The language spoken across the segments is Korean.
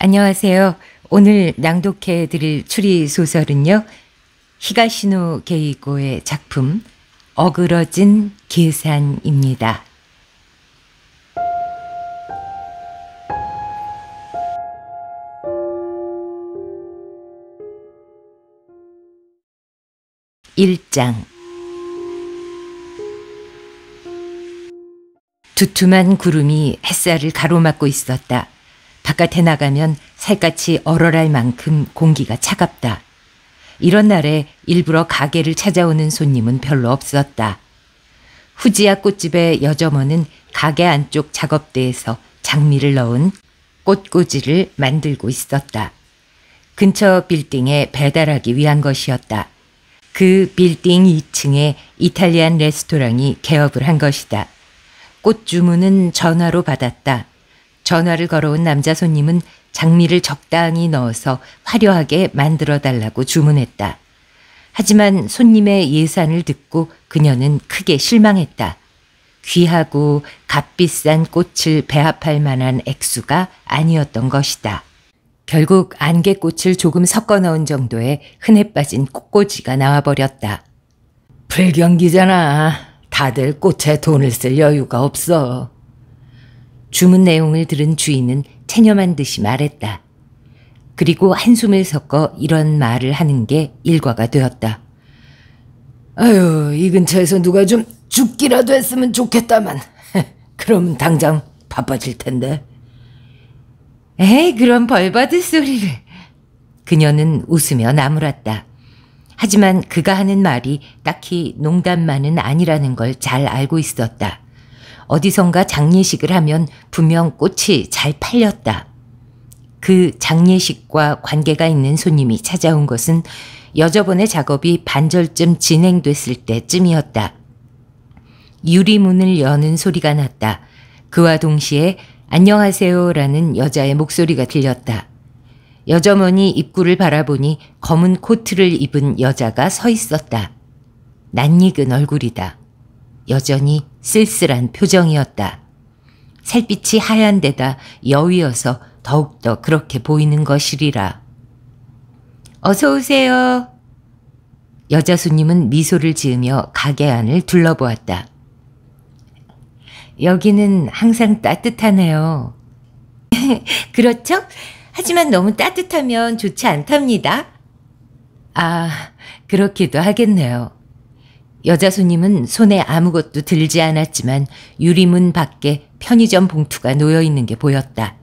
안녕하세요. 오늘 낭독해 드릴 추리 소설은요. 히가시노 게이고의 작품 어그러진 계산입니다. 1장 두툼한 구름이 햇살을 가로막고 있었다. 바깥에 나가면 살갗이 얼얼할 만큼 공기가 차갑다. 이런 날에 일부러 가게를 찾아오는 손님은 별로 없었다. 후지야 꽃집의 여점원은 가게 안쪽 작업대에서 장미를 넣은 꽃꽂이를 만들고 있었다. 근처 빌딩에 배달하기 위한 것이었다. 그 빌딩 2층에 이탈리안 레스토랑이 개업을 한 것이다. 꽃 주문은 전화로 받았다. 전화를 걸어온 남자 손님은 장미를 적당히 넣어서 화려하게 만들어 달라고 주문했다. 하지만 손님의 예산을 듣고 그녀는 크게 실망했다. 귀하고 값비싼 꽃을 배합할 만한 액수가 아니었던 것이다. 결국 안개꽃을 조금 섞어 넣은 정도의 흔해 빠진 꽃꽂이가 나와버렸다. 불경기잖아. 다들 꽃에 돈을 쓸 여유가 없어. 주문 내용을 들은 주인은 체념한 듯이 말했다. 그리고 한숨을 섞어 이런 말을 하는 게 일과가 되었다. 아유, 이 근처에서 누가 좀 죽기라도 했으면 좋겠다만. 그럼 당장 바빠질 텐데. 에이, 그런 벌받을 소리를. 그녀는 웃으며 나무랐다. 하지만 그가 하는 말이 딱히 농담만은 아니라는 걸 잘 알고 있었다. 어디선가 장례식을 하면 분명 꽃이 잘 팔렸다. 그 장례식과 관계가 있는 손님이 찾아온 것은 여저번의 작업이 반절쯤 진행됐을 때쯤이었다. 유리문을 여는 소리가 났다. 그와 동시에 안녕하세요라는 여자의 목소리가 들렸다. 여저머니 입구를 바라보니 검은 코트를 입은 여자가 서 있었다. 낯익은 얼굴이다. 여전히 쓸쓸한 표정이었다. 살빛이 하얀 데다 여위어서 더욱더 그렇게 보이는 것이리라. 어서 오세요. 여자 손님은 미소를 지으며 가게 안을 둘러보았다. 여기는 항상 따뜻하네요. 그렇죠? 하지만 너무 따뜻하면 좋지 않답니다. 아, 그렇기도 하겠네요. 여자 손님은 손에 아무것도 들지 않았지만 유리문 밖에 편의점 봉투가 놓여 있는 게 보였다.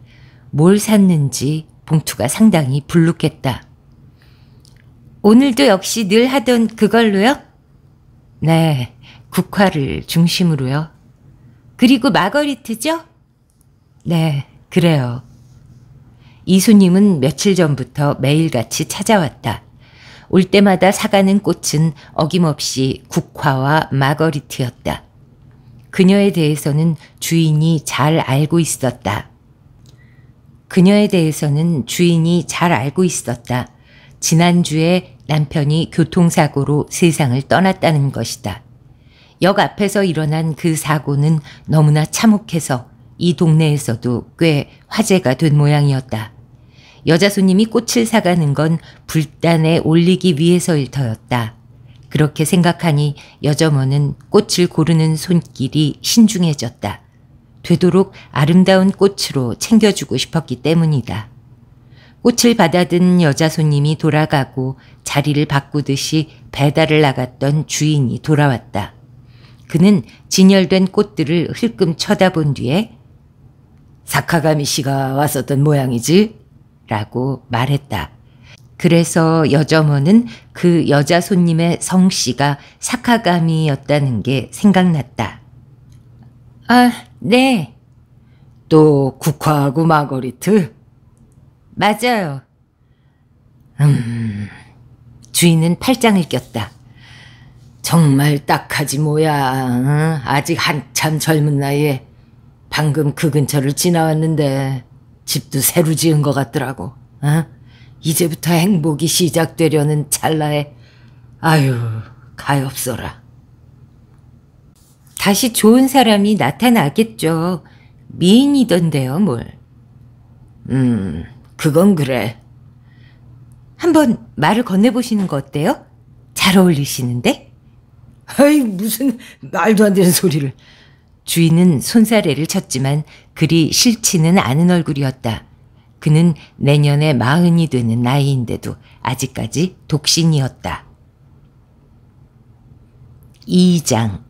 뭘 샀는지 봉투가 상당히 불룩했다. 오늘도 역시 늘 하던 그걸로요? 네, 국화를 중심으로요. 그리고 마거리트죠? 네, 그래요. 이 손님은 며칠 전부터 매일같이 찾아왔다. 올 때마다 사가는 꽃은 어김없이 국화와 마거리트였다. 그녀에 대해서는 주인이 잘 알고 있었다. 그녀에 대해서는 주인이 잘 알고 있었다. 지난주에 남편이 교통사고로 세상을 떠났다는 것이다. 역 앞에서 일어난 그 사고는 너무나 참혹해서 이 동네에서도 꽤 화제가 된 모양이었다. 여자 손님이 꽃을 사가는 건 불단에 올리기 위해서일 터였다. 그렇게 생각하니 여점원은 꽃을 고르는 손길이 신중해졌다. 되도록 아름다운 꽃으로 챙겨주고 싶었기 때문이다. 꽃을 받아든 여자 손님이 돌아가고 자리를 바꾸듯이 배달을 나갔던 주인이 돌아왔다. 그는 진열된 꽃들을 흘끔 쳐다본 뒤에 사카가미 씨가 왔었던 모양이지? 라고 말했다. 그래서 여저모는 그 여자 손님의 성씨가 사카감이였다는 게 생각났다. 아, 네. 또 국화하고 마거리트? 맞아요. 음, 주인은 팔짱을 꼈다. 정말 딱하지 뭐야. 아직 한참 젊은 나이에 방금 그 근처를 지나왔는데 집도 새로 지은 것 같더라고. 어? 이제부터 행복이 시작되려는 찰나에 아유 가엾어라. 다시 좋은 사람이 나타나겠죠. 미인이던데요 뭘. 음 그건 그래. 한번 말을 건네보시는 거 어때요? 잘 어울리시는데? 아이 무슨 말도 안 되는 소리를. 주인은 손사래를 쳤지만 그리 싫지는 않은 얼굴이었다. 그는 내년에 마흔이 되는 나이인데도 아직까지 독신이었다. 2장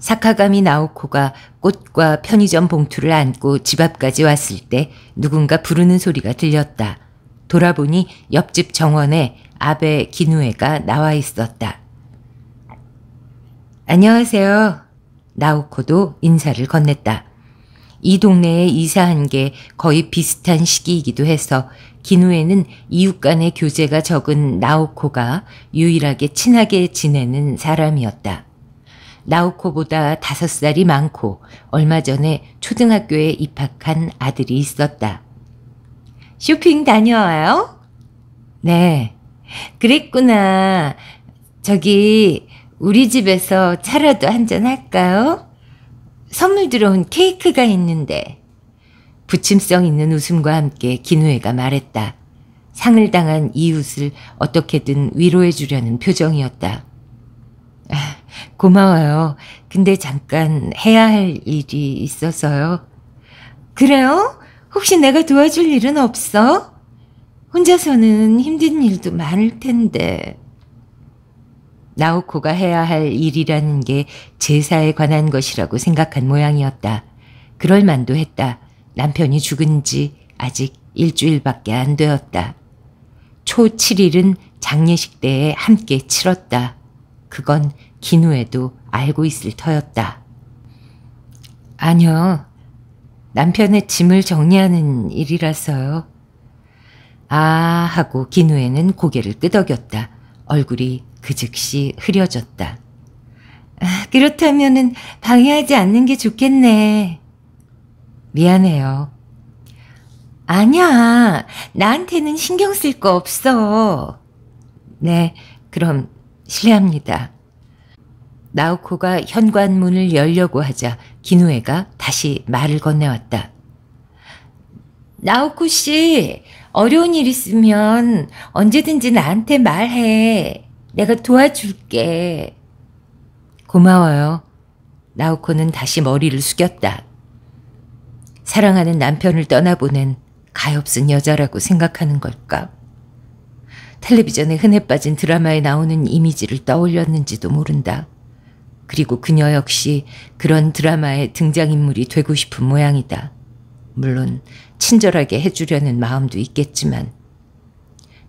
사카가미 나오코가 꽃과 편의점 봉투를 안고 집 앞까지 왔을 때 누군가 부르는 소리가 들렸다. 돌아보니 옆집 정원에 아베 기누에가 나와 있었다. 안녕하세요. 나우코도 인사를 건넸다. 이 동네에 이사한 게 거의 비슷한 시기이기도 해서 기누에는 이웃 간의 교제가 적은 나우코가 유일하게 친하게 지내는 사람이었다. 나우코보다 다섯 살이 많고 얼마 전에 초등학교에 입학한 아들이 있었다. 쇼핑 다녀와요? 네. 그랬구나. 저기 우리 집에서 차라도 한잔 할까요? 선물 들어온 케이크가 있는데. 부침성 있는 웃음과 함께 기누애가 말했다. 상을 당한 이웃을 어떻게든 위로해 주려는 표정이었다. 아, 고마워요. 근데 잠깐 해야 할 일이 있어서요. 그래요? 혹시 내가 도와줄 일은 없어? 혼자서는 힘든 일도 많을 텐데. 나우코가 해야 할 일이라는 게 제사에 관한 것이라고 생각한 모양이었다. 그럴 만도 했다. 남편이 죽은 지 아직 일주일밖에 안 되었다. 초 7일은 장례식 때에 함께 치렀다. 그건 기누에도 알고 있을 터였다. 아니요. 남편의 짐을 정리하는 일이라서요. 아 하고 기누에는 고개를 끄덕였다. 얼굴이 그 즉시 흐려졌다. 아, 그렇다면은 방해하지 않는 게 좋겠네. 미안해요. 아니야. 나한테는 신경 쓸 거 없어. 네, 그럼 실례합니다. 나우코가 현관문을 열려고 하자 기누에가 다시 말을 건네왔다. 나우코 씨, 어려운 일 있으면 언제든지 나한테 말해. 내가 도와줄게. 고마워요. 나우코는 다시 머리를 숙였다. 사랑하는 남편을 떠나보낸 가엾은 여자라고 생각하는 걸까? 텔레비전에 흔해 빠진 드라마에 나오는 이미지를 떠올렸는지도 모른다. 그리고 그녀 역시 그런 드라마의 등장인물이 되고 싶은 모양이다. 물론 친절하게 해주려는 마음도 있겠지만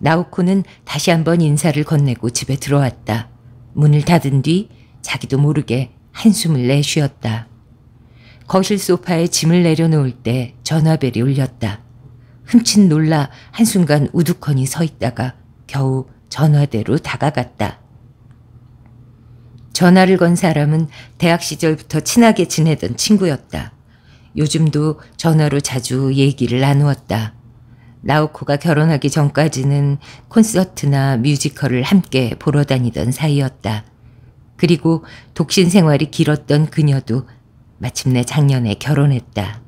나우코는 다시 한번 인사를 건네고 집에 들어왔다. 문을 닫은 뒤 자기도 모르게 한숨을 내쉬었다. 거실 소파에 짐을 내려놓을 때 전화벨이 울렸다. 흠칫 놀라 한순간 우두커니 서 있다가 겨우 전화대로 다가갔다. 전화를 건 사람은 대학 시절부터 친하게 지내던 친구였다. 요즘도 전화로 자주 얘기를 나누었다. 나오코가 결혼하기 전까지는 콘서트나 뮤지컬을 함께 보러 다니던 사이였다. 그리고 독신 생활이 길었던 그녀도 마침내 작년에 결혼했다.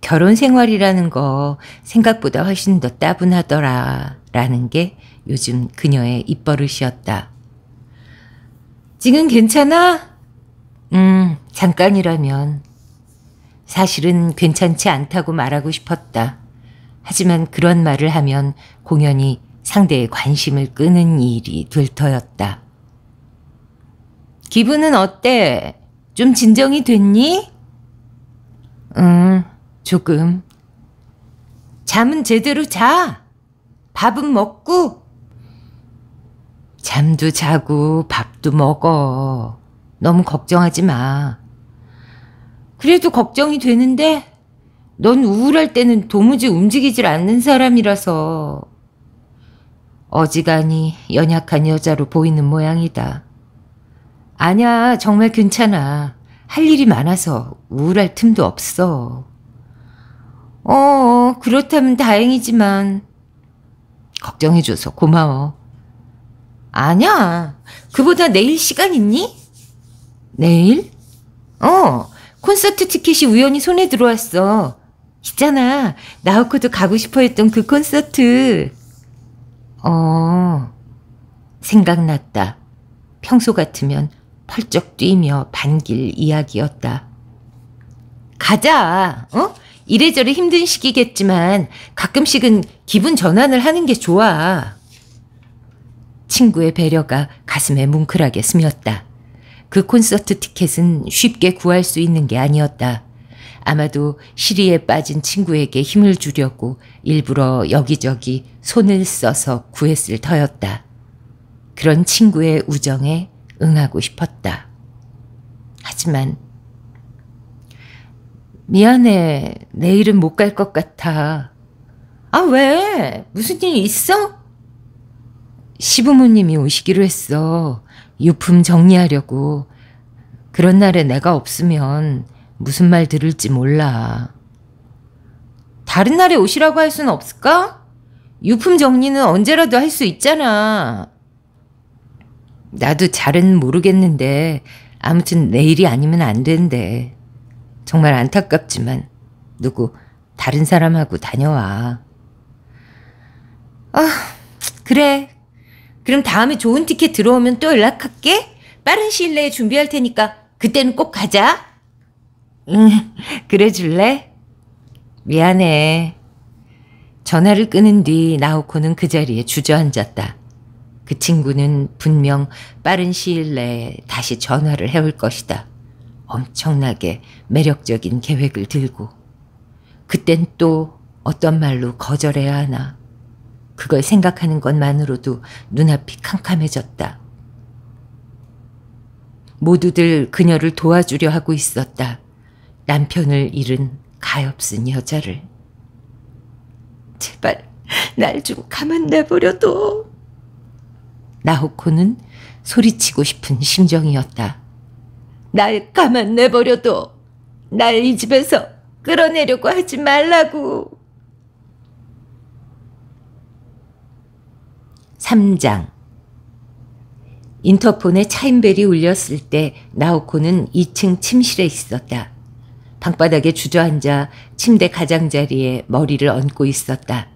결혼 생활이라는 거 생각보다 훨씬 더 따분하더라 라는 게 요즘 그녀의 입버릇이었다. 지금 괜찮아? 음, 잠깐이라면. 사실은 괜찮지 않다고 말하고 싶었다. 하지만 그런 말을 하면 공연이 상대의 관심을 끄는 일이 될 터였다. 기분은 어때? 좀 진정이 됐니? 응, 조금. 잠은 제대로 자. 밥은 먹고. 잠도 자고 밥도 먹어. 너무 걱정하지 마. 그래도 걱정이 되는데 넌 우울할 때는 도무지 움직이질 않는 사람이라서 어지간히 연약한 여자로 보이는 모양이다. 아냐, 정말 괜찮아. 할 일이 많아서 우울할 틈도 없어. 어, 그렇다면 다행이지만 걱정해줘서 고마워. 아냐, 그보다 내일 시간 있니? 내일? 어, 콘서트 티켓이 우연히 손에 들어왔어. 있잖아. 나오코도 가고 싶어 했던 그 콘서트. 어, 생각났다. 평소 같으면 펄쩍 뛰며 반길 이야기였다. 가자, 어? 이래저래 힘든 시기겠지만 가끔씩은 기분 전환을 하는 게 좋아. 친구의 배려가 가슴에 뭉클하게 스몄다. 며그 콘서트 티켓은 쉽게 구할 수 있는 게 아니었다. 아마도 시리에 빠진 친구에게 힘을 주려고 일부러 여기저기 손을 써서 구했을 터였다. 그런 친구의 우정에 응하고 싶었다. 하지만 미안해. 내일은 못 갈 것 같아. 아, 왜? 무슨 일 있어? 시부모님이 오시기로 했어. 유품 정리하려고. 그런 날에 내가 없으면 무슨 말 들을지 몰라. 다른 날에 오시라고 할 수는 없을까? 유품 정리는 언제라도 할 수 있잖아. 나도 잘은 모르겠는데, 아무튼 내일이 아니면 안 된대. 정말 안타깝지만, 누구, 다른 사람하고 다녀와. 아, 그래. 그럼 다음에 좋은 티켓 들어오면 또 연락할게. 빠른 시일 내에 준비할 테니까, 그때는 꼭 가자. 응, 그래 줄래? 미안해. 전화를 끊은 뒤나우코는그 자리에 주저앉았다. 그 친구는 분명 빠른 시일 내에 다시 전화를 해올 것이다. 엄청나게 매력적인 계획을 들고. 그땐 또 어떤 말로 거절해야 하나. 그걸 생각하는 것만으로도 눈앞이 캄캄해졌다. 모두들 그녀를 도와주려 하고 있었다. 남편을 잃은 가엾은 여자를. 제발 날 좀 가만 내버려둬. 나호코는 소리치고 싶은 심정이었다. 날 가만 내버려둬. 날 이 집에서 끌어내려고 하지 말라고. 3장 인터폰에 차인벨이 울렸을 때 나오코는 2층 침실에 있었다. 방바닥에 주저앉아 침대 가장자리에 머리를 얹고 있었다.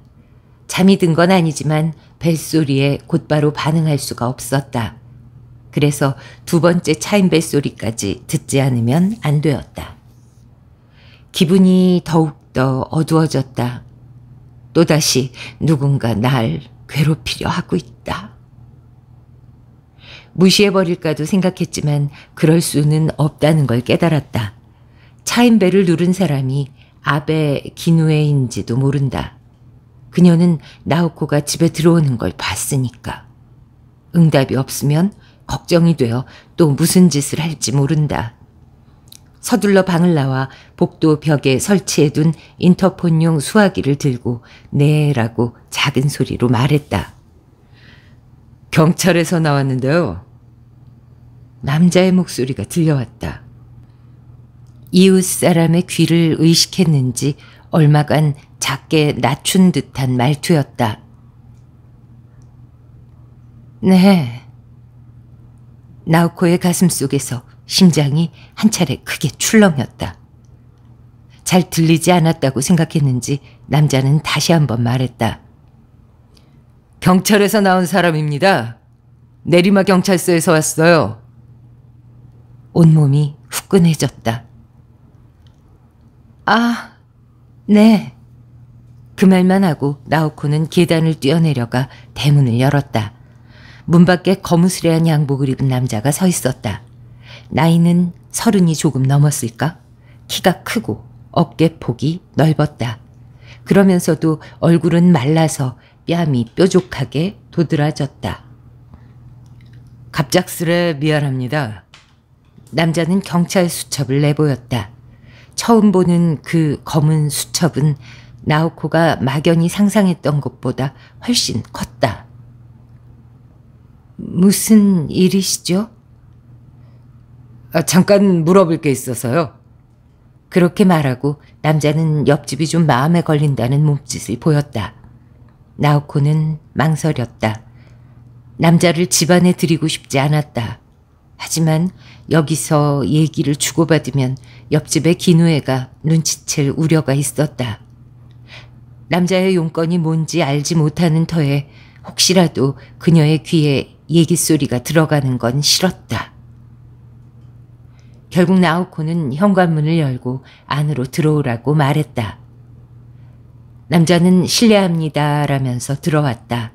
잠이 든 건 아니지만 벨소리에 곧바로 반응할 수가 없었다. 그래서 두 번째 차인벨 소리까지 듣지 않으면 안 되었다. 기분이 더욱더 어두워졌다. 또다시 누군가 날 괴롭히려 하고 있다. 무시해버릴까도 생각했지만 그럴 수는 없다는 걸 깨달았다. 차인배를 누른 사람이 아베 기누에인지도 모른다. 그녀는 나우코가 집에 들어오는 걸 봤으니까. 응답이 없으면 걱정이 되어 또 무슨 짓을 할지 모른다. 서둘러 방을 나와 복도 벽에 설치해둔 인터폰용 수화기를 들고 네라고 작은 소리로 말했다. 경찰에서 나왔는데요. 남자의 목소리가 들려왔다. 이웃 사람의 귀를 의식했는지 얼마간 작게 낮춘 듯한 말투였다. 네. 나우코의 가슴 속에서 심장이 한 차례 크게 출렁였다. 잘 들리지 않았다고 생각했는지 남자는 다시 한번 말했다. 경찰에서 나온 사람입니다. 내리막 경찰서에서 왔어요. 온몸이 후끈해졌다. 아, 네. 그 말만 하고 나오코는 계단을 뛰어내려가 대문을 열었다. 문 밖에 거무스레한 양복을 입은 남자가 서 있었다. 나이는 서른이 조금 넘었을까? 키가 크고 어깨 폭이 넓었다. 그러면서도 얼굴은 말라서 뺨이 뾰족하게 도드라졌다. 갑작스레 미안합니다. 남자는 경찰 수첩을 내보였다. 처음 보는 그 검은 수첩은 나우코가 막연히 상상했던 것보다 훨씬 컸다. 무슨 일이시죠? 아, 잠깐 물어볼 게 있어서요. 그렇게 말하고 남자는 옆집이 좀 마음에 걸린다는 몸짓을 보였다. 나우코는 망설였다. 남자를 집안에 들이고 싶지 않았다. 하지만 여기서 얘기를 주고받으면 옆집의 기누애가 눈치챌 우려가 있었다. 남자의 용건이 뭔지 알지 못하는 터에 혹시라도 그녀의 귀에 얘기소리가 들어가는 건 싫었다. 결국 나우코는 현관문을 열고 안으로 들어오라고 말했다. 남자는 실례합니다라면서 들어왔다.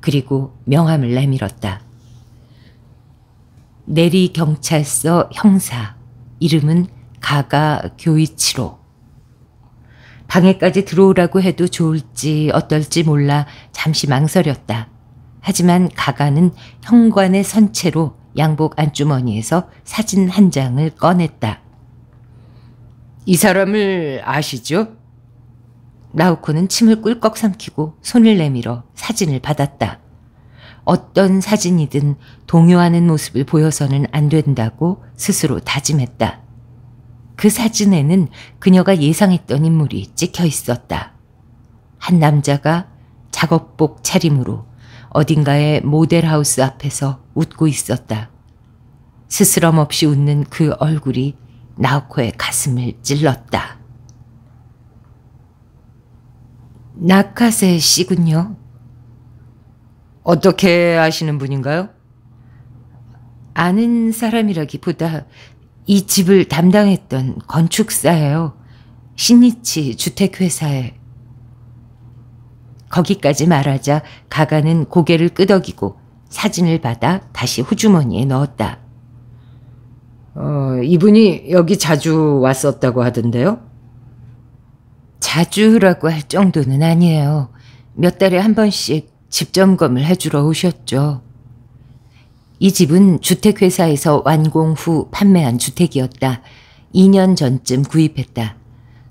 그리고 명함을 내밀었다. 내리 경찰서 형사 이름은 가가 교이치로 방에까지 들어오라고 해도 좋을지 어떨지 몰라 잠시 망설였다. 하지만 가가는 현관의 선체로 양복 안주머니에서 사진 한 장을 꺼냈다. 이 사람을 아시죠? 라우코는 침을 꿀꺽 삼키고 손을 내밀어 사진을 받았다. 어떤 사진이든 동요하는 모습을 보여서는 안 된다고 스스로 다짐했다. 그 사진에는 그녀가 예상했던 인물이 찍혀 있었다. 한 남자가 작업복 차림으로 어딘가의 모델하우스 앞에서 웃고 있었다. 스스럼 없이 웃는 그 얼굴이 나우코의 가슴을 찔렀다. 나카세 씨군요. 어떻게 아시는 분인가요? 아는 사람이라기보다 이 집을 담당했던 건축사예요. 신이치 주택회사에. 거기까지 말하자 가가는 고개를 끄덕이고 사진을 받아 다시 호주머니에 넣었다. 어, 이분이 여기 자주 왔었다고 하던데요? 자주라고 할 정도는 아니에요. 몇 달에 한 번씩 집점검을 해주러 오셨죠. 이 집은 주택회사에서 완공 후 판매한 주택이었다. 2년 전쯤 구입했다.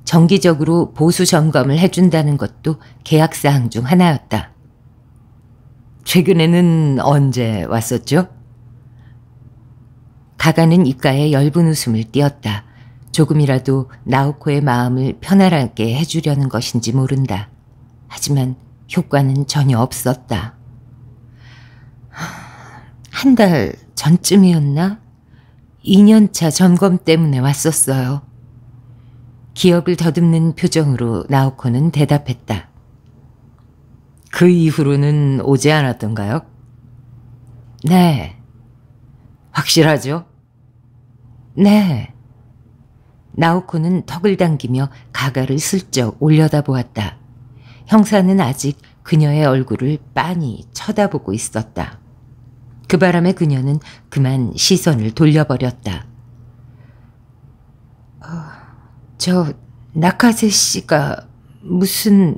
정기적으로 보수 점검을 해준다는 것도 계약사항 중 하나였다. 최근에는 언제 왔었죠? 가가는 입가에 열분 웃음을 띄었다. 조금이라도 나우코의 마음을 편안하게 해주려는 것인지 모른다. 하지만 효과는 전혀 없었다. 한 달 전쯤이었나? 2년차 점검 때문에 왔었어요. 기억을 더듬는 표정으로 나오코는 대답했다. 그 이후로는 오지 않았던가요? 네. 확실하죠? 네. 나우코는 턱을 당기며 가가를 슬쩍 올려다보았다. 형사는 아직 그녀의 얼굴을 빤히 쳐다보고 있었다. 그 바람에 그녀는 그만 시선을 돌려버렸다. 어, 저 나카세 씨가 무슨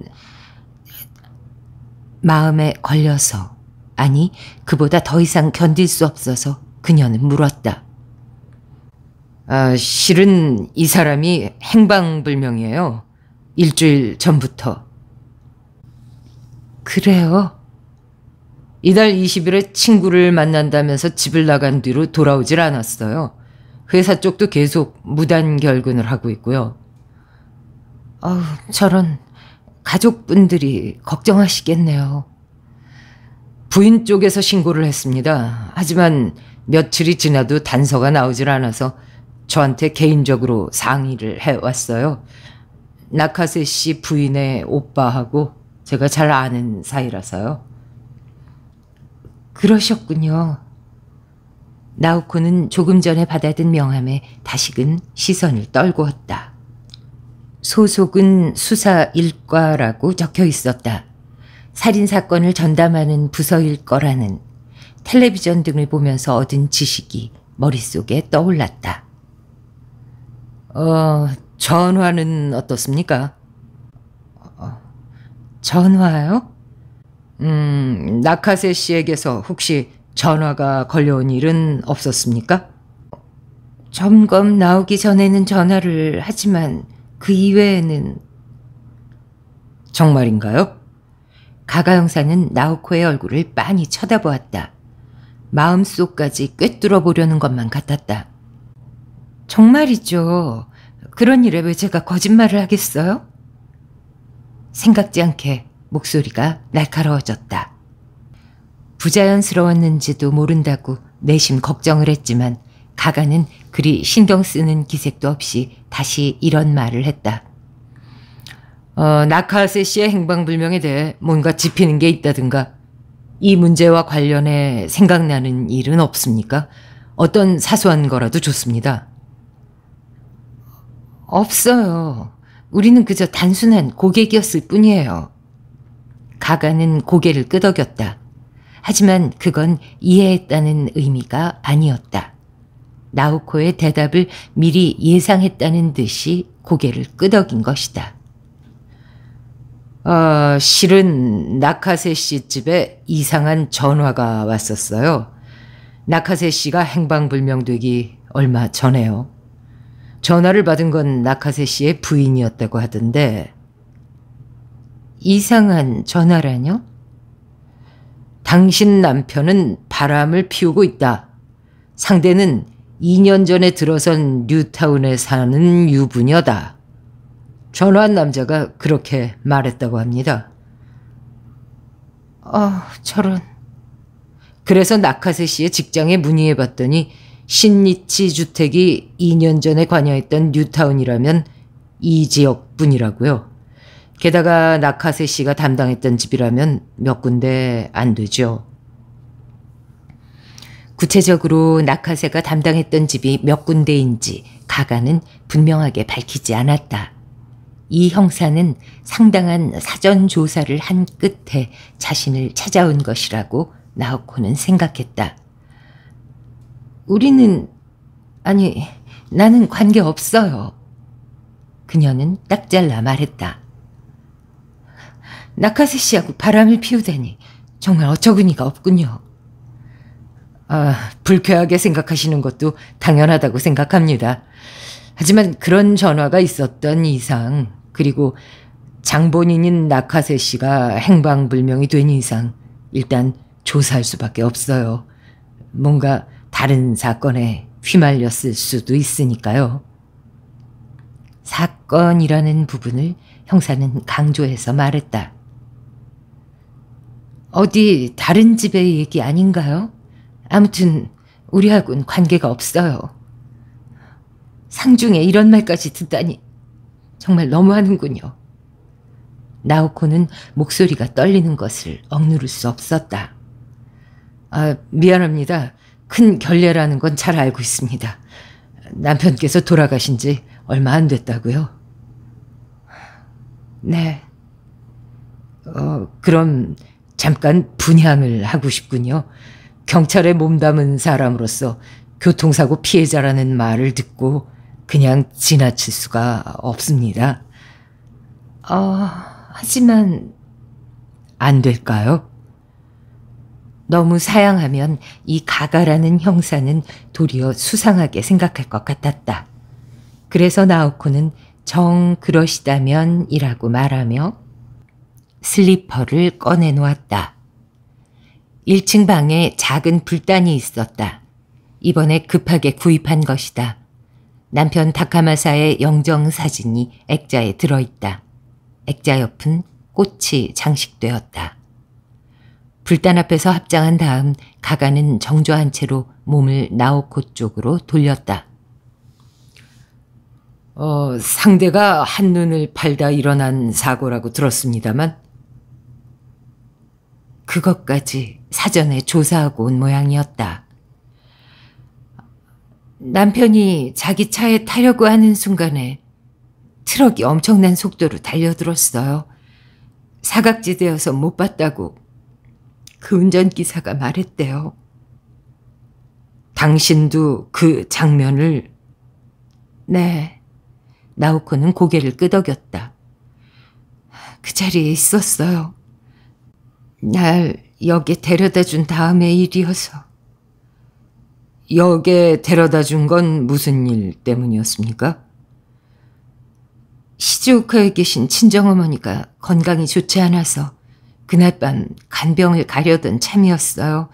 마음에 걸려서 아니 그보다 더 이상 견딜 수 없어서 그녀는 물었다. 아, 실은 이 사람이 행방불명이에요. 일주일 전부터 그래요? 이달 20일에 친구를 만난다면서 집을 나간 뒤로 돌아오질 않았어요. 회사 쪽도 계속 무단 결근을 하고 있고요. 아우, 저런 가족분들이 걱정하시겠네요. 부인 쪽에서 신고를 했습니다. 하지만 며칠이 지나도 단서가 나오질 않아서 저한테 개인적으로 상의를 해왔어요. 나카세 씨 부인의 오빠하고 제가 잘 아는 사이라서요. 그러셨군요. 나우코는 조금 전에 받아든 명함에 다시금 시선을 떨구었다. 소속은 수사 일과라고 적혀 있었다. 살인사건을 전담하는 부서일 거라는 텔레비전 등을 보면서 얻은 지식이 머릿속에 떠올랐다. 어, 전화는 어떻습니까? 전화요? 음, 나카세 씨에게서 혹시 전화가 걸려온 일은 없었습니까? 점검 나오기 전에는 전화를 하지만 그 이외에는 정말인가요? 가가 형사는 나우코의 얼굴을 빤히 쳐다보았다. 마음속까지 꿰뚫어 보려는 것만 같았다. 정말이죠. 그런 일에 왜 제가 거짓말을 하겠어요? 생각지 않게 목소리가 날카로워졌다. 부자연스러웠는지도 모른다고 내심 걱정을 했지만 가가는 그리 신경 쓰는 기색도 없이 다시 이런 말을 했다. 어, 나카세 씨의 행방불명에 대해 뭔가 짚이는 게 있다든가 이 문제와 관련해 생각나는 일은 없습니까? 어떤 사소한 거라도 좋습니다. 없어요. 우리는 그저 단순한 고객이었을 뿐이에요. 가가는 고개를 끄덕였다. 하지만 그건 이해했다는 의미가 아니었다. 나우코의 대답을 미리 예상했다는 듯이 고개를 끄덕인 것이다. 어, 실은 나카세 씨 집에 이상한 전화가 왔었어요. 나카세 씨가 행방불명되기 얼마 전에요. 전화를 받은 건 나카세 씨의 부인이었다고 하던데 이상한 전화라뇨? 당신 남편은 바람을 피우고 있다. 상대는 2년 전에 들어선 뉴타운에 사는 유부녀다. 전화한 남자가 그렇게 말했다고 합니다. 아, 어, 저런. 그래서 나카세 씨의 직장에 문의해 봤더니 신니치 주택이 2년 전에 관여했던 뉴타운이라면 이 지역뿐이라고요. 게다가 나카세 씨가 담당했던 집이라면 몇 군데 안 되죠. 구체적으로 나카세가 담당했던 집이 몇 군데인지 가가는 분명하게 밝히지 않았다. 이 형사는 상당한 사전 조사를 한 끝에 자신을 찾아온 것이라고 나오코는 생각했다. 우리는, 아니, 나는 관계 없어요. 그녀는 딱 잘라 말했다. 나카세 씨하고 바람을 피우다니 정말 어처구니가 없군요. 아, 불쾌하게 생각하시는 것도 당연하다고 생각합니다. 하지만 그런 전화가 있었던 이상, 그리고 장본인인 나카세 씨가 행방불명이 된 이상, 일단 조사할 수밖에 없어요. 뭔가 다른 사건에 휘말렸을 수도 있으니까요. 사건이라는 부분을 형사는 강조해서 말했다. 어디 다른 집의 얘기 아닌가요? 아무튼 우리하고는 관계가 없어요. 상중에 이런 말까지 듣다니 정말 너무하는군요. 나우코는 목소리가 떨리는 것을 억누를 수 없었다. 아, 미안합니다. 큰 결례라는 건 잘 알고 있습니다. 남편께서 돌아가신 지 얼마 안 됐다고요? 네. 어, 그럼 잠깐 분향을 하고 싶군요. 경찰에 몸담은 사람으로서 교통사고 피해자라는 말을 듣고 그냥 지나칠 수가 없습니다. 어, 하지만 안 될까요? 너무 사양하면 이 가가라는 형사는 도리어 수상하게 생각할 것 같았다. 그래서 나우코는정 그러시다면이라고 말하며 슬리퍼를 꺼내놓았다. 1층 방에 작은 불단이 있었다. 이번에 급하게 구입한 것이다. 남편 다카마사의 영정 사진이 액자에 들어있다. 액자 옆은 꽃이 장식되었다. 불단 앞에서 합장한 다음 가가는 정조한 채로 몸을 나오코 쪽으로 돌렸다. 어, 상대가 한눈을 팔다 일어난 사고라고 들었습니다만 그것까지 사전에 조사하고 온 모양이었다. 남편이 자기 차에 타려고 하는 순간에 트럭이 엄청난 속도로 달려들었어요. 사각지대여서 못 봤다고 그 운전기사가 말했대요. 당신도 그 장면을 네. 나우코는 고개를 끄덕였다. 그 자리에 있었어요. 날 여기 데려다 준다음에 일이어서. 역에 데려다 준 건 무슨 일 때문이었습니까? 시즈오카에 계신 친정어머니가 건강이 좋지 않아서 그날 밤 간병을 가려던 참이었어요.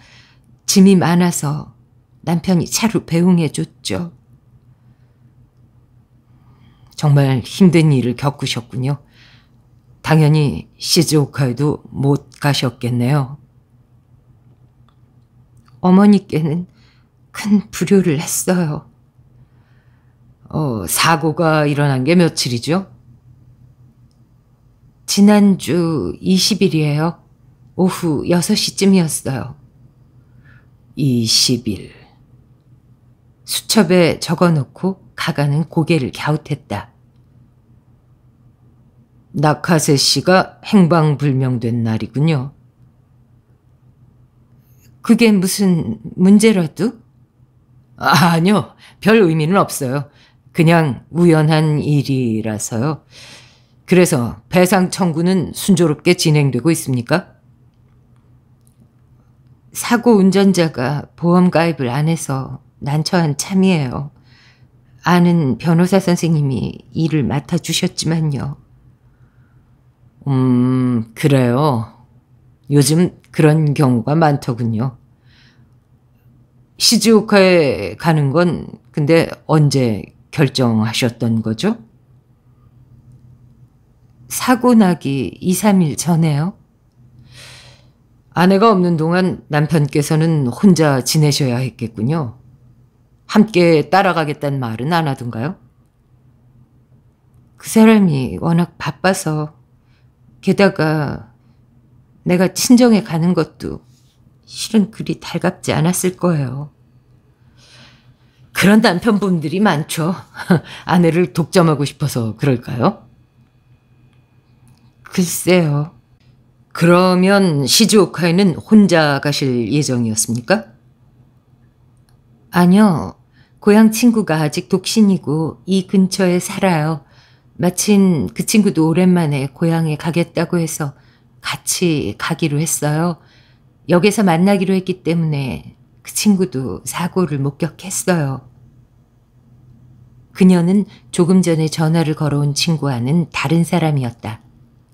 짐이 많아서 남편이 차로 배웅해 줬죠. 정말 힘든 일을 겪으셨군요. 당연히 시즈오카에도 못 가셨겠네요. 어머니께는 큰 불효를 했어요. 어, 사고가 일어난 게 며칠이죠? 지난주 20일이에요. 오후 6시쯤이었어요. 20일. 수첩에 적어놓고 가가는 고개를 갸웃했다. 나카세 씨가 행방불명된 날이군요. 그게 무슨 문제라도? 아, 아니요. 별 의미는 없어요. 그냥 우연한 일이라서요. 그래서 배상 청구는 순조롭게 진행되고 있습니까? 사고 운전자가 보험 가입을 안 해서 난처한 참이에요. 아는 변호사 선생님이 일을 맡아주셨지만요. 음, 그래요. 요즘 그런 경우가 많더군요. 시즈오카에 가는 건 근데 언제 결정하셨던 거죠? 사고 나기 2, 3일 전에요? 아내가 없는 동안 남편께서는 혼자 지내셔야 했겠군요. 함께 따라가겠다는 말은 안 하던가요? 그 사람이 워낙 바빠서 게다가 내가 친정에 가는 것도 실은 그리 달갑지 않았을 거예요. 그런 남편분들이 많죠. 아내를 독점하고 싶어서 그럴까요? 글쎄요. 그러면 시즈오카에는 혼자 가실 예정이었습니까? 아니요. 고향 친구가 아직 독신이고 이 근처에 살아요. 마침 그 친구도 오랜만에 고향에 가겠다고 해서 같이 가기로 했어요. 역에서 만나기로 했기 때문에 그 친구도 사고를 목격했어요. 그녀는 조금 전에 전화를 걸어온 친구와는 다른 사람이었다.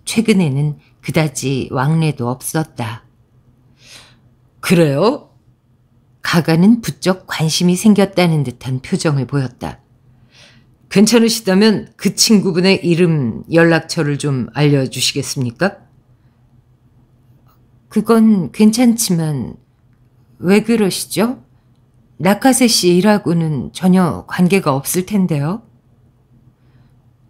최근에는 그다지 왕래도 없었다. 그래요? 가가는 부쩍 관심이 생겼다는 듯한 표정을 보였다. 괜찮으시다면 그 친구분의 이름, 연락처를 좀 알려주시겠습니까? 그건 괜찮지만 왜 그러시죠? 낙하세 씨 일하고는 전혀 관계가 없을 텐데요.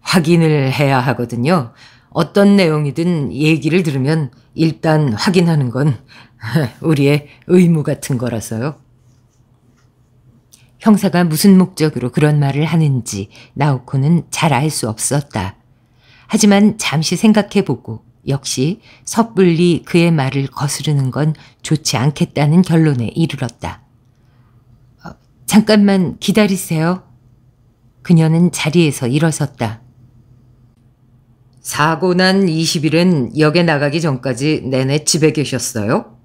확인을 해야 하거든요. 어떤 내용이든 얘기를 들으면 일단 확인하는 건 우리의 의무 같은 거라서요. 형사가 무슨 목적으로 그런 말을 하는지 나우코는잘 알 수 없었다. 하지만 잠시 생각해보고 역시 섣불리 그의 말을 거스르는 건 좋지 않겠다는 결론에 이르렀다. 어, 잠깐만 기다리세요. 그녀는 자리에서 일어섰다. 사고 난2 0일은 역에 나가기 전까지 내내 집에 계셨어요?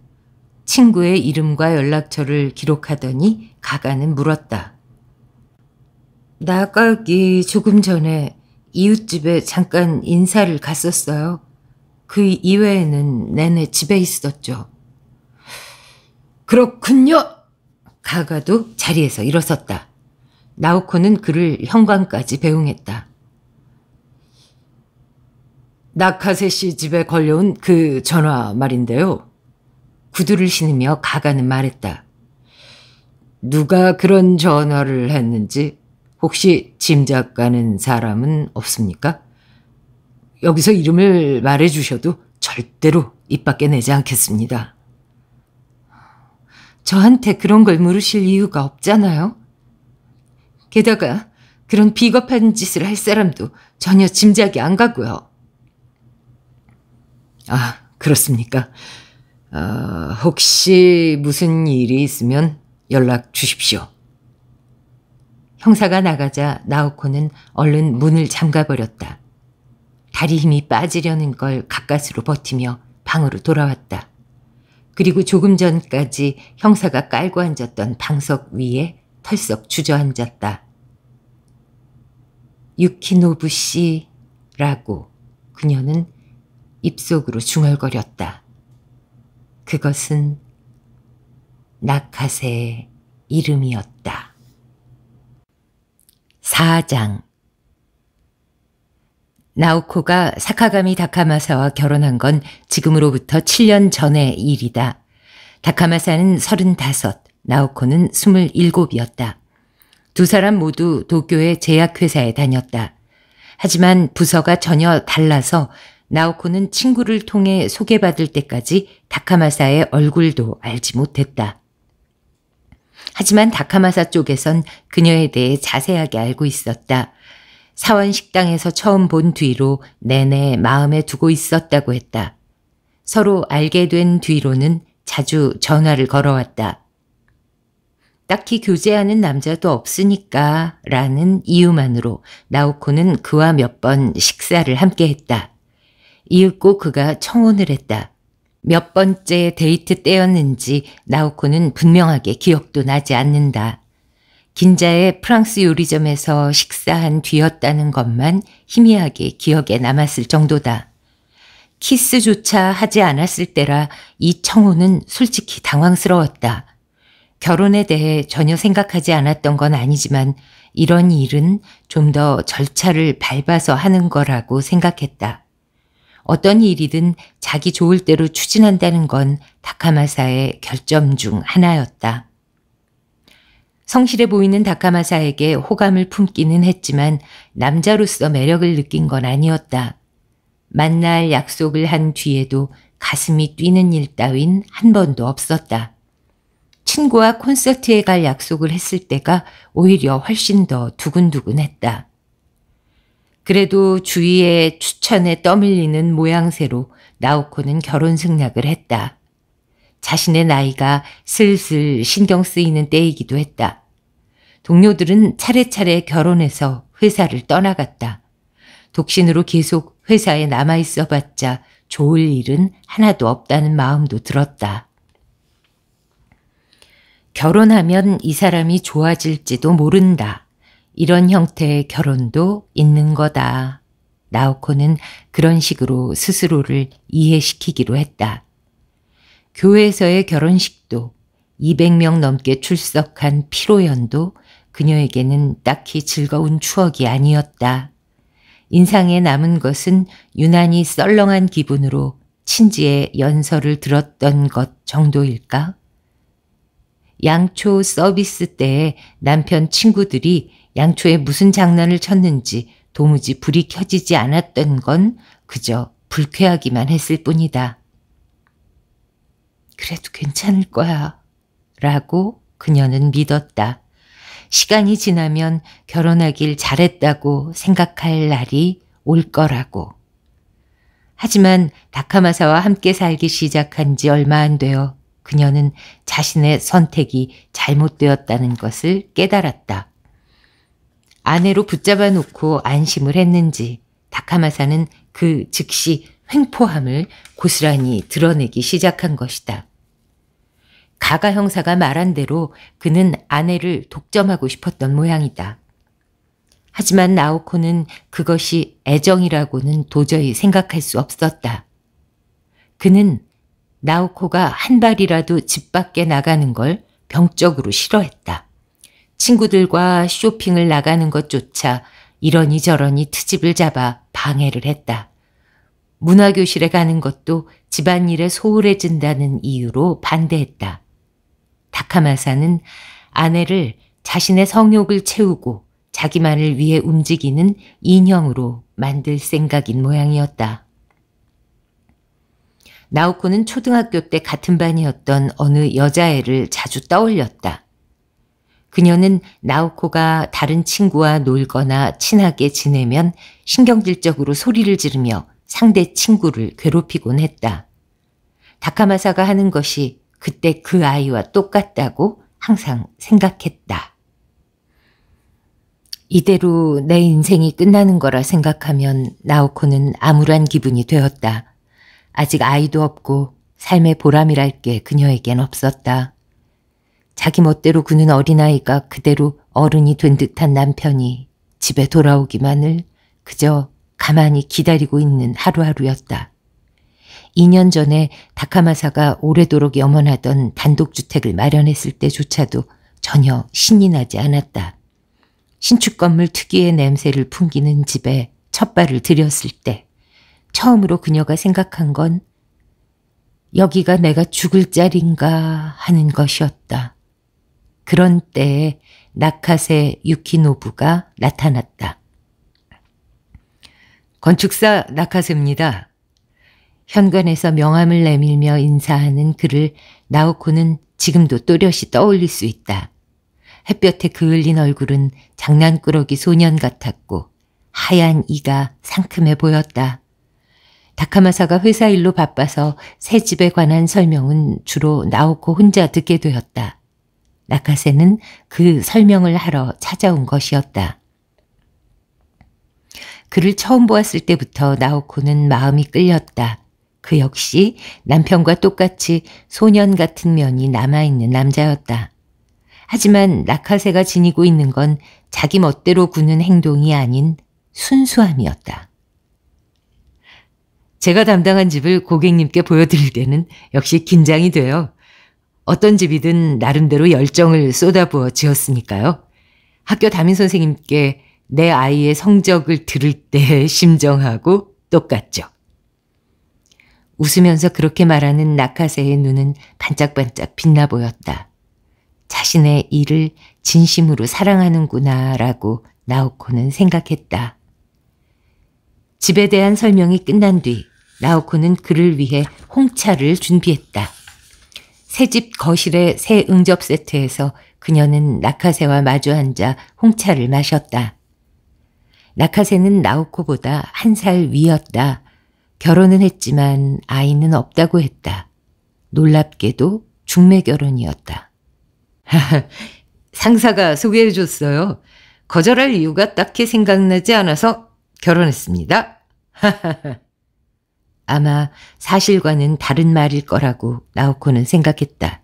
친구의 이름과 연락처를 기록하더니 가가는 물었다. 나가기 조금 전에 이웃집에 잠깐 인사를 갔었어요. 그 이외에는 내내 집에 있었죠. 그렇군요! 가가도 자리에서 일어섰다. 나우코는 그를 현관까지 배웅했다. 나카세 씨 집에 걸려온 그 전화 말인데요. 구두를 신으며 가가는 말했다. 누가 그런 전화를 했는지 혹시 짐작 가는 사람은 없습니까? 여기서 이름을 말해 주셔도 절대로 입 밖에 내지 않겠습니다. 저한테 그런 걸 물으실 이유가 없잖아요. 게다가 그런 비겁한 짓을 할 사람도 전혀 짐작이 안 가고요. 아, 그렇습니까? 어, 혹시 무슨 일이 있으면 연락 주십시오. 형사가 나가자 나오코는 얼른 문을 잠가버렸다. 다리 힘이 빠지려는 걸 가까스로 버티며 방으로 돌아왔다. 그리고 조금 전까지 형사가 깔고 앉았던 방석 위에 털썩 주저앉았다. 유키노부 씨라고 그녀는 입속으로 중얼거렸다. 그것은 낙하새의 이름이었다. 4장 나오코가 사카가미 다카마사와 결혼한 건 지금으로부터 7년 전의 일이다. 다카마사는 35, 나오코는 27이었다. 두 사람 모두 도쿄의 제약회사에 다녔다. 하지만 부서가 전혀 달라서 나오코는 친구를 통해 소개받을 때까지 다카마사의 얼굴도 알지 못했다. 하지만 다카마사 쪽에선 그녀에 대해 자세하게 알고 있었다. 사원 식당에서 처음 본 뒤로 내내 마음에 두고 있었다고 했다. 서로 알게 된 뒤로는 자주 전화를 걸어왔다. 딱히 교제하는 남자도 없으니까 라는 이유만으로 나오코는 그와 몇 번 식사를 함께 했다. 이윽고 그가 청혼을 했다. 몇 번째 데이트 때였는지 나우코는 분명하게 기억도 나지 않는다. 긴자의 프랑스 요리점에서 식사한 뒤였다는 것만 희미하게 기억에 남았을 정도다. 키스조차 하지 않았을 때라 이 청혼은 솔직히 당황스러웠다. 결혼에 대해 전혀 생각하지 않았던 건 아니지만 이런 일은 좀 더 절차를 밟아서 하는 거라고 생각했다. 어떤 일이든 자기 좋을 대로 추진한다는 건 다카마사의 결점 중 하나였다. 성실해 보이는 다카마사에게 호감을 품기는 했지만 남자로서 매력을 느낀 건 아니었다. 만날 약속을 한 뒤에도 가슴이 뛰는 일 따윈 한 번도 없었다. 친구와 콘서트에 갈 약속을 했을 때가 오히려 훨씬 더 두근두근했다. 그래도 주위의 추천에 떠밀리는 모양새로 나오코는 결혼 승낙을 했다. 자신의 나이가 슬슬 신경 쓰이는 때이기도 했다. 동료들은 차례차례 결혼해서 회사를 떠나갔다. 독신으로 계속 회사에 남아있어 봤자 좋을 일은 하나도 없다는 마음도 들었다. 결혼하면 이 사람이 좋아질지도 모른다. 이런 형태의 결혼도 있는 거다. 나우코는 그런 식으로 스스로를 이해시키기로 했다. 교회에서의 결혼식도 200명 넘게 출석한 피로연도 그녀에게는 딱히 즐거운 추억이 아니었다. 인상에 남은 것은 유난히 썰렁한 기분으로 친지의 연설을 들었던 것 정도일까? 양초 서비스 때에 남편 친구들이 양초에 무슨 장난을 쳤는지 도무지 불이 켜지지 않았던 건 그저 불쾌하기만 했을 뿐이다. 그래도 괜찮을 거야. 라고 그녀는 믿었다. 시간이 지나면 결혼하길 잘했다고 생각할 날이 올 거라고. 하지만 다카마사와 함께 살기 시작한 지 얼마 안 되어 그녀는 자신의 선택이 잘못되었다는 것을 깨달았다. 아내로 붙잡아 놓고 안심을 했는지 다카마사는 그 즉시 횡포함을 고스란히 드러내기 시작한 것이다. 가가 형사가 말한 대로 그는 아내를 독점하고 싶었던 모양이다. 하지만 나오코는 그것이 애정이라고는 도저히 생각할 수 없었다. 그는 나오코가 한 발이라도 집 밖에 나가는 걸 병적으로 싫어했다. 친구들과 쇼핑을 나가는 것조차 이러니저러니 트집을 잡아 방해를 했다. 문화교실에 가는 것도 집안일에 소홀해진다는 이유로 반대했다. 다카마사는 아내를 자신의 성욕을 채우고 자기만을 위해 움직이는 인형으로 만들 생각인 모양이었다. 나우코는 초등학교 때 같은 반이었던 어느 여자애를 자주 떠올렸다. 그녀는 나우코가 다른 친구와 놀거나 친하게 지내면 신경질적으로 소리를 지르며 상대 친구를 괴롭히곤 했다. 다카마사가 하는 것이 그때 그 아이와 똑같다고 항상 생각했다. 이대로 내 인생이 끝나는 거라 생각하면 나우코는 암울한 기분이 되었다. 아직 아이도 없고 삶의 보람이랄 게 그녀에겐 없었다. 자기 멋대로 구는 어린아이가 그대로 어른이 된 듯한 남편이 집에 돌아오기만을 그저 가만히 기다리고 있는 하루하루였다. 2년 전에 다카마사가 오래도록 염원하던 단독주택을 마련했을 때조차도 전혀 신이 나지 않았다. 신축 건물 특유의 냄새를 풍기는 집에 첫 발을 들였을 때 처음으로 그녀가 생각한 건 여기가 내가 죽을 자리인가 하는 것이었다. 그런 때에 낙하세 유키노부가 나타났다. 건축사 낙하세입니다 현관에서 명함을 내밀며 인사하는 그를 나오코는 지금도 또렷이 떠올릴 수 있다. 햇볕에 그을린 얼굴은 장난꾸러기 소년 같았고 하얀 이가 상큼해 보였다. 다카마사가 회사 일로 바빠서 새 집에 관한 설명은 주로 나오코 혼자 듣게 되었다. 라카세는 그 설명을 하러 찾아온 것이었다. 그를 처음 보았을 때부터 나오코는 마음이 끌렸다. 그 역시 남편과 똑같이 소년 같은 면이 남아있는 남자였다. 하지만 라카세가 지니고 있는 건 자기 멋대로 구는 행동이 아닌 순수함이었다. 제가 담당한 집을 고객님께 보여드릴 때는 역시 긴장이 돼요. 어떤 집이든 나름대로 열정을 쏟아부어 지었으니까요. 학교 담임 선생님께 내 아이의 성적을 들을 때 심정하고 똑같죠. 웃으면서 그렇게 말하는 낙하세의 눈은 반짝반짝 빛나 보였다. 자신의 일을 진심으로 사랑하는구나라고 나오코는 생각했다. 집에 대한 설명이 끝난 뒤 나오코는 그를 위해 홍차를 준비했다. 새집 거실의 새 응접 세트에서 그녀는 낙하새와 마주 앉아 홍차를 마셨다. 낙하새는 나우코보다한 살 위였다. 결혼은 했지만 아이는 없다고 했다. 놀랍게도 중매 결혼이었다. 상사가 소개해줬어요. 거절할 이유가 딱히 생각나지 않아서 결혼했습니다. 하하하. 아마 사실과는 다른 말일 거라고 나오코는 생각했다.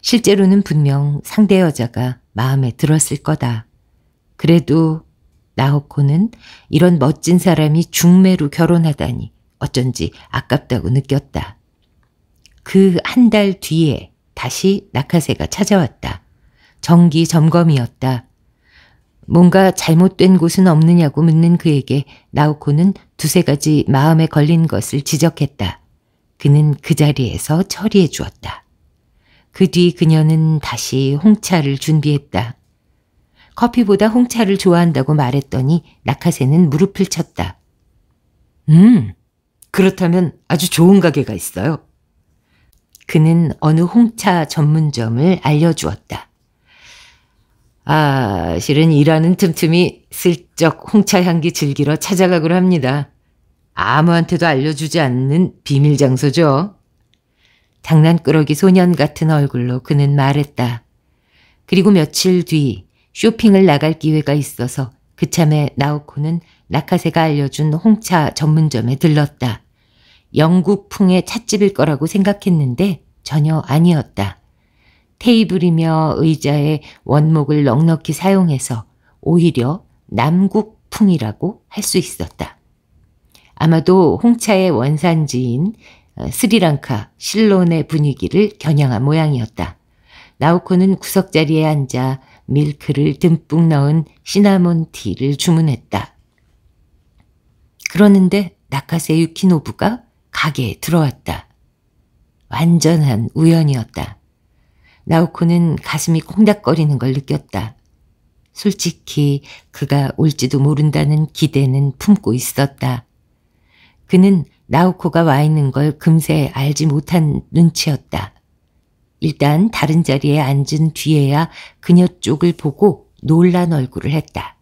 실제로는 분명 상대 여자가 마음에 들었을 거다. 그래도 나호코는 이런 멋진 사람이 중매로 결혼하다니 어쩐지 아깝다고 느꼈다. 그 한 달 뒤에 다시 낙하세가 찾아왔다. 정기 점검이었다. 뭔가 잘못된 곳은 없느냐고 묻는 그에게 나우코는 두세 가지 마음에 걸린 것을 지적했다. 그는 그 자리에서 처리해 주었다. 그 뒤 그녀는 다시 홍차를 준비했다. 커피보다 홍차를 좋아한다고 말했더니 낙하세는 무릎을 쳤다. 음, 그렇다면 아주 좋은 가게가 있어요. 그는 어느 홍차 전문점을 알려주었다. 아, 실은 일하는 틈틈이 슬쩍 홍차 향기 즐기러 찾아가곤 합니다. 아무한테도 알려주지 않는 비밀 장소죠. 장난꾸러기 소년 같은 얼굴로 그는 말했다. 그리고 며칠 뒤 쇼핑을 나갈 기회가 있어서 그참에 나오코는 나카세가 알려준 홍차 전문점에 들렀다. 영국풍의 찻집일 거라고 생각했는데 전혀 아니었다. 테이블이며 의자에 원목을 넉넉히 사용해서 오히려 남국풍이라고 할 수 있었다. 아마도 홍차의 원산지인 어, 스리랑카 실론의 분위기를 겨냥한 모양이었다. 나우코는 구석자리에 앉아 밀크를 듬뿍 넣은 시나몬 티를 주문했다. 그러는데 나카세 유키노부가 가게에 들어왔다. 완전한 우연이었다. 나오코는 가슴이 콩닥거리는 걸 느꼈다. 솔직히 그가 올지도 모른다는 기대는 품고 있었다. 그는 나우코가와 있는 걸 금세 알지 못한 눈치였다. 일단 다른 자리에 앉은 뒤에야 그녀 쪽을 보고 놀란 얼굴을 했다.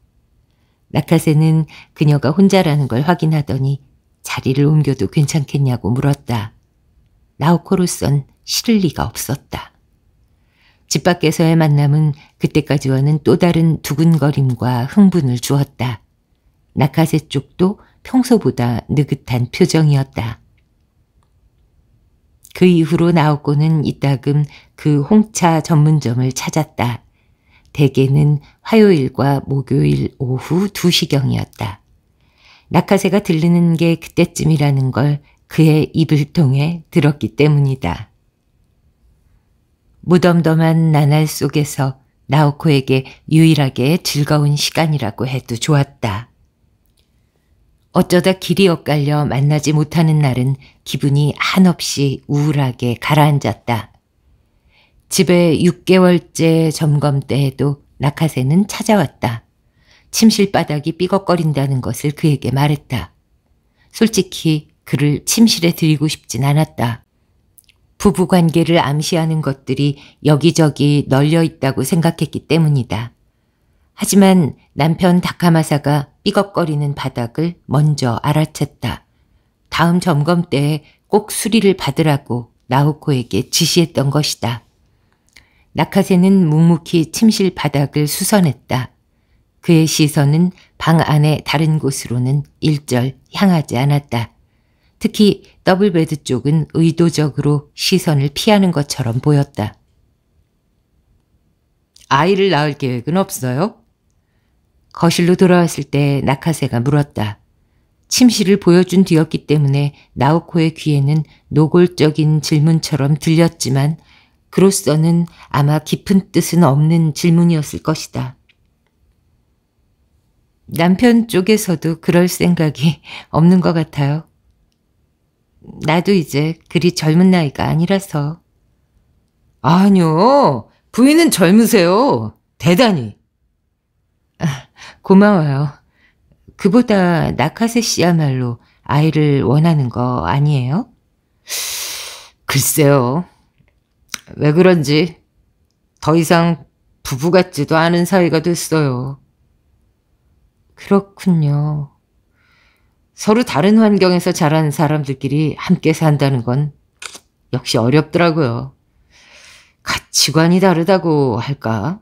나카세는 그녀가 혼자라는 걸 확인하더니 자리를 옮겨도 괜찮겠냐고 물었다. 나우코로선 싫을 리가 없었다. 집 밖에서의 만남은 그때까지와는 또 다른 두근거림과 흥분을 주었다. 낙하세 쪽도 평소보다 느긋한 표정이었다. 그 이후로 나오고는 이따금 그 홍차 전문점을 찾았다. 대개는 화요일과 목요일 오후 2시경이었다. 낙하세가 들르는 게 그때쯤이라는 걸 그의 입을 통해 들었기 때문이다. 무덤덤한 나날 속에서 나오코에게 유일하게 즐거운 시간이라고 해도 좋았다. 어쩌다 길이 엇갈려 만나지 못하는 날은 기분이 한없이 우울하게 가라앉았다. 집에 6개월째 점검 때에도 낙하세는 찾아왔다. 침실바닥이 삐걱거린다는 것을 그에게 말했다. 솔직히 그를 침실에 들이고 싶진 않았다. 부부 관계를 암시하는 것들이 여기저기 널려 있다고 생각했기 때문이다. 하지만 남편 다카마사가 삐걱거리는 바닥을 먼저 알아챘다. 다음 점검 때에 꼭 수리를 받으라고 나우코에게 지시했던 것이다. 나카세는 묵묵히 침실 바닥을 수선했다. 그의 시선은 방 안의 다른 곳으로는 일절 향하지 않았다. 특히 더블베드 쪽은 의도적으로 시선을 피하는 것처럼 보였다. 아이를 낳을 계획은 없어요? 거실로 돌아왔을 때 나카세가 물었다. 침실을 보여준 뒤였기 때문에 나우코의 귀에는 노골적인 질문처럼 들렸지만 그로서는 아마 깊은 뜻은 없는 질문이었을 것이다. 남편 쪽에서도 그럴 생각이 없는 것 같아요. 나도 이제 그리 젊은 나이가 아니라서. 아니요. 부인은 젊으세요. 대단히. 아, 고마워요. 그보다 낙하세 씨야말로 아이를 원하는 거 아니에요? 글쎄요. 왜 그런지 더 이상 부부 같지도 않은 사이가 됐어요. 그렇군요. 서로 다른 환경에서 자란 사람들끼리 함께 산다는 건 역시 어렵더라고요. 가치관이 다르다고 할까?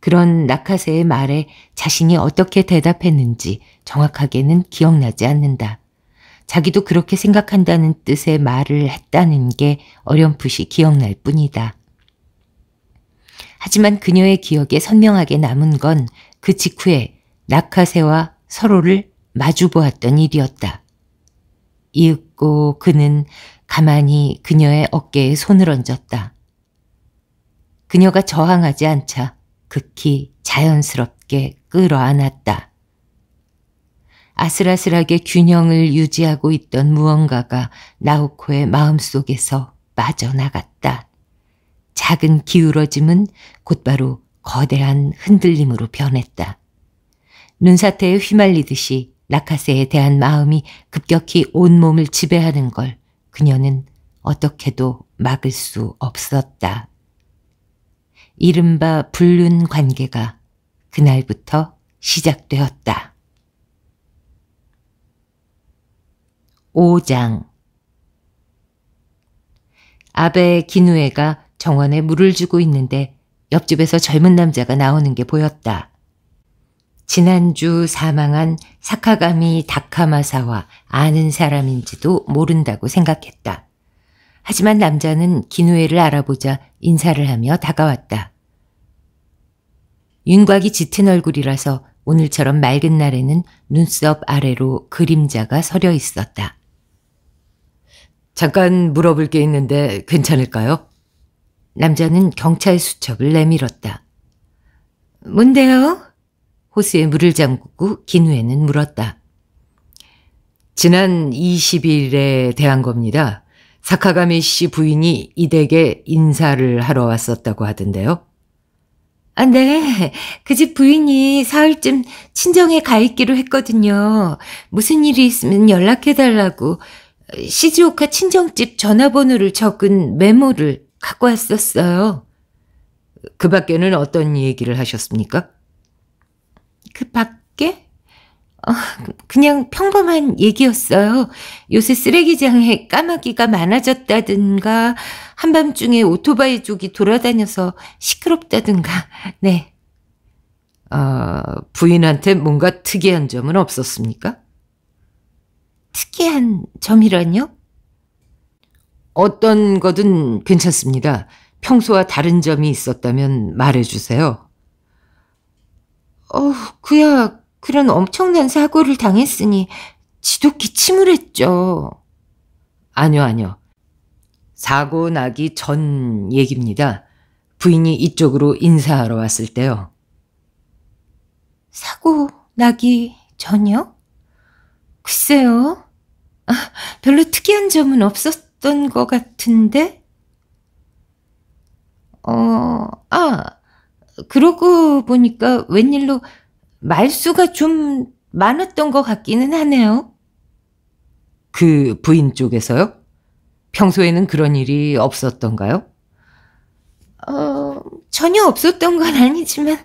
그런 낙하세의 말에 자신이 어떻게 대답했는지 정확하게는 기억나지 않는다. 자기도 그렇게 생각한다는 뜻의 말을 했다는 게 어렴풋이 기억날 뿐이다. 하지만 그녀의 기억에 선명하게 남은 건 그 직후에 낙하세와 서로를 마주보았던 일이었다. 이윽고 그는 가만히 그녀의 어깨에 손을 얹었다. 그녀가 저항하지 않자 극히 자연스럽게 끌어안았다. 아슬아슬하게 균형을 유지하고 있던 무언가가 나우코의 마음속에서 빠져나갔다. 작은 기울어짐은 곧바로 거대한 흔들림으로 변했다. 눈사태에 휘말리듯이 라카세에 대한 마음이 급격히 온몸을 지배하는 걸 그녀는 어떻게도 막을 수 없었다. 이른바 불륜 관계가 그날부터 시작되었다. 5장 아베 기누에가 정원에 물을 주고 있는데 옆집에서 젊은 남자가 나오는 게 보였다. 지난주 사망한 사카가미 다카마사와 아는 사람인지도 모른다고 생각했다. 하지만 남자는 기누에를 알아보자 인사를 하며 다가왔다. 윤곽이 짙은 얼굴이라서 오늘처럼 맑은 날에는 눈썹 아래로 그림자가 서려 있었다. 잠깐 물어볼 게 있는데 괜찮을까요? 남자는 경찰 수첩을 내밀었다. 뭔데요? 호수에 물을 잠그고 기누에는 물었다. 지난 20일에 대한 겁니다. 사카가미 씨 부인이 이 댁에 인사를 하러 왔었다고 하던데요. 아, 네. 그 집 부인이 사흘쯤 친정에 가 있기로 했거든요. 무슨 일이 있으면 연락해달라고 시즈오카 친정집 전화번호를 적은 메모를 갖고 왔었어요. 그 밖에는 어떤 얘기를 하셨습니까? 그 밖에? 어, 그냥 평범한 얘기였어요. 요새 쓰레기장에 까마귀가 많아졌다든가, 한밤중에 오토바이 쪽이 돌아다녀서 시끄럽다든가, 네. 어, 부인한테 뭔가 특이한 점은 없었습니까? 특이한 점이라뇨? 어떤 거든 괜찮습니다. 평소와 다른 점이 있었다면 말해주세요. 어우, 그야 그런 엄청난 사고를 당했으니 지독 히침을 했죠. 아니요, 아니요. 사고 나기 전 얘기입니다. 부인이 이쪽으로 인사하러 왔을 때요. 사고 나기 전이요? 글쎄요. 아, 별로 특이한 점은 없었던 것 같은데? 어, 아, 그러고 보니까 웬일로 말수가 좀 많았던 것 같기는 하네요. 그 부인 쪽에서요? 평소에는 그런 일이 없었던가요? 어, 전혀 없었던 건 아니지만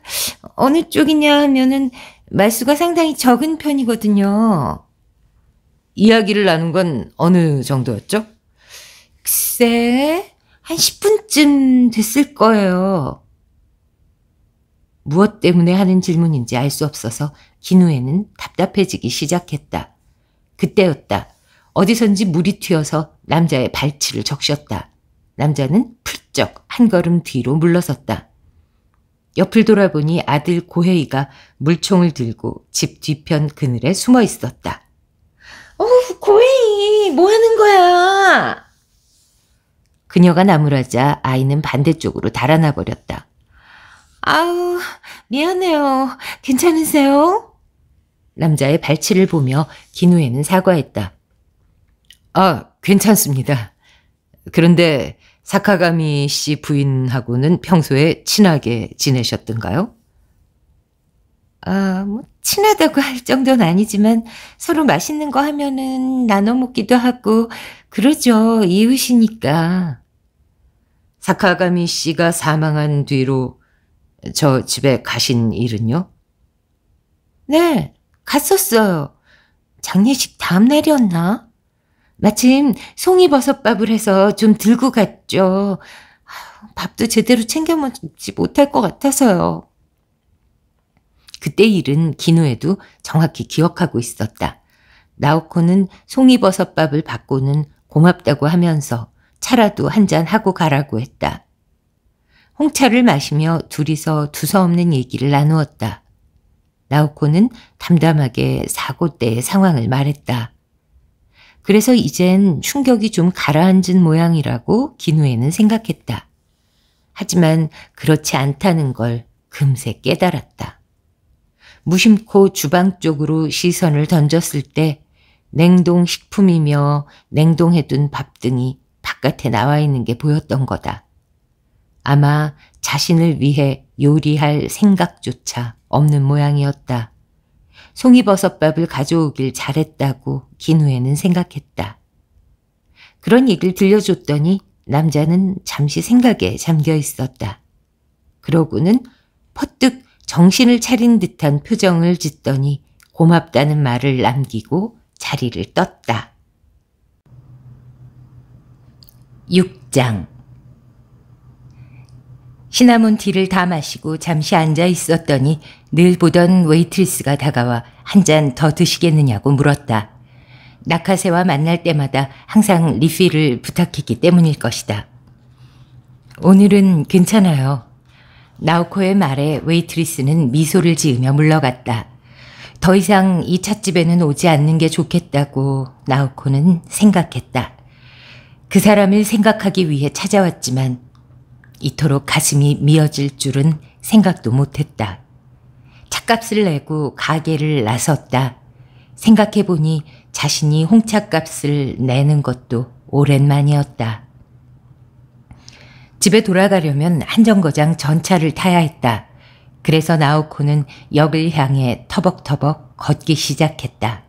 어느 쪽이냐 하면은 말수가 상당히 적은 편이거든요. 이야기를 나눈 건 어느 정도였죠? 글쎄, 한 10분쯤 됐을 거예요. 무엇 때문에 하는 질문인지 알 수 없어서 기누에는 답답해지기 시작했다. 그때였다. 어디선지 물이 튀어서 남자의 발치를 적셨다. 남자는 풀쩍 한 걸음 뒤로 물러섰다. 옆을 돌아보니 아들 고혜이가 물총을 들고 집 뒤편 그늘에 숨어 있었다. 어우, 고혜이, 뭐 하는 거야? 그녀가 나무라자 아이는 반대쪽으로 달아나 버렸다. 아우, 미안해요. 괜찮으세요? 남자의 발치를 보며 기누에는 사과했다. 아, 괜찮습니다. 그런데 사카가미 씨 부인하고는 평소에 친하게 지내셨던가요? 아, 뭐, 친하다고 할 정도는 아니지만 서로 맛있는 거 하면은 나눠 먹기도 하고 그러죠. 이웃이니까. 사카가미 씨가 사망한 뒤로 저 집에 가신 일은요? 네, 갔었어요. 장례식 다음 날이었나? 마침 송이버섯밥을 해서 좀 들고 갔죠. 밥도 제대로 챙겨 먹지 못할 것 같아서요. 그때 일은 기노에도 정확히 기억하고 있었다. 나오코는 송이버섯밥을 받고는 고맙다고 하면서 차라도 한 잔 하고 가라고 했다. 홍차를 마시며 둘이서 두서없는 얘기를 나누었다. 나우코는 담담하게 사고 때의 상황을 말했다. 그래서 이젠 충격이 좀 가라앉은 모양이라고 기누에는 생각했다. 하지만 그렇지 않다는 걸 금세 깨달았다. 무심코 주방 쪽으로 시선을 던졌을 때 냉동식품이며 냉동해둔 밥 등이 바깥에 나와 있는 게 보였던 거다. 아마 자신을 위해 요리할 생각조차 없는 모양이었다. 송이버섯밥을 가져오길 잘했다고 기누에는 생각했다. 그런 얘기를 들려줬더니 남자는 잠시 생각에 잠겨 있었다. 그러고는 퍼뜩 정신을 차린 듯한 표정을 짓더니 고맙다는 말을 남기고 자리를 떴다. 6장 시나몬 티를 다 마시고 잠시 앉아 있었더니 늘 보던 웨이트리스가 다가와 한 잔 더 드시겠느냐고 물었다. 나카세와 만날 때마다 항상 리필을 부탁했기 때문일 것이다. 오늘은 괜찮아요. 나우코의 말에 웨이트리스는 미소를 지으며 물러갔다. 더 이상 이 찻집에는 오지 않는 게 좋겠다고 나우코는 생각했다. 그 사람을 생각하기 위해 찾아왔지만 이토록 가슴이 미어질 줄은 생각도 못했다. 차값을 내고 가게를 나섰다. 생각해보니 자신이 홍차값을 내는 것도 오랜만이었다. 집에 돌아가려면 한정거장 전차를 타야 했다. 그래서 나오코는 역을 향해 터벅터벅 걷기 시작했다.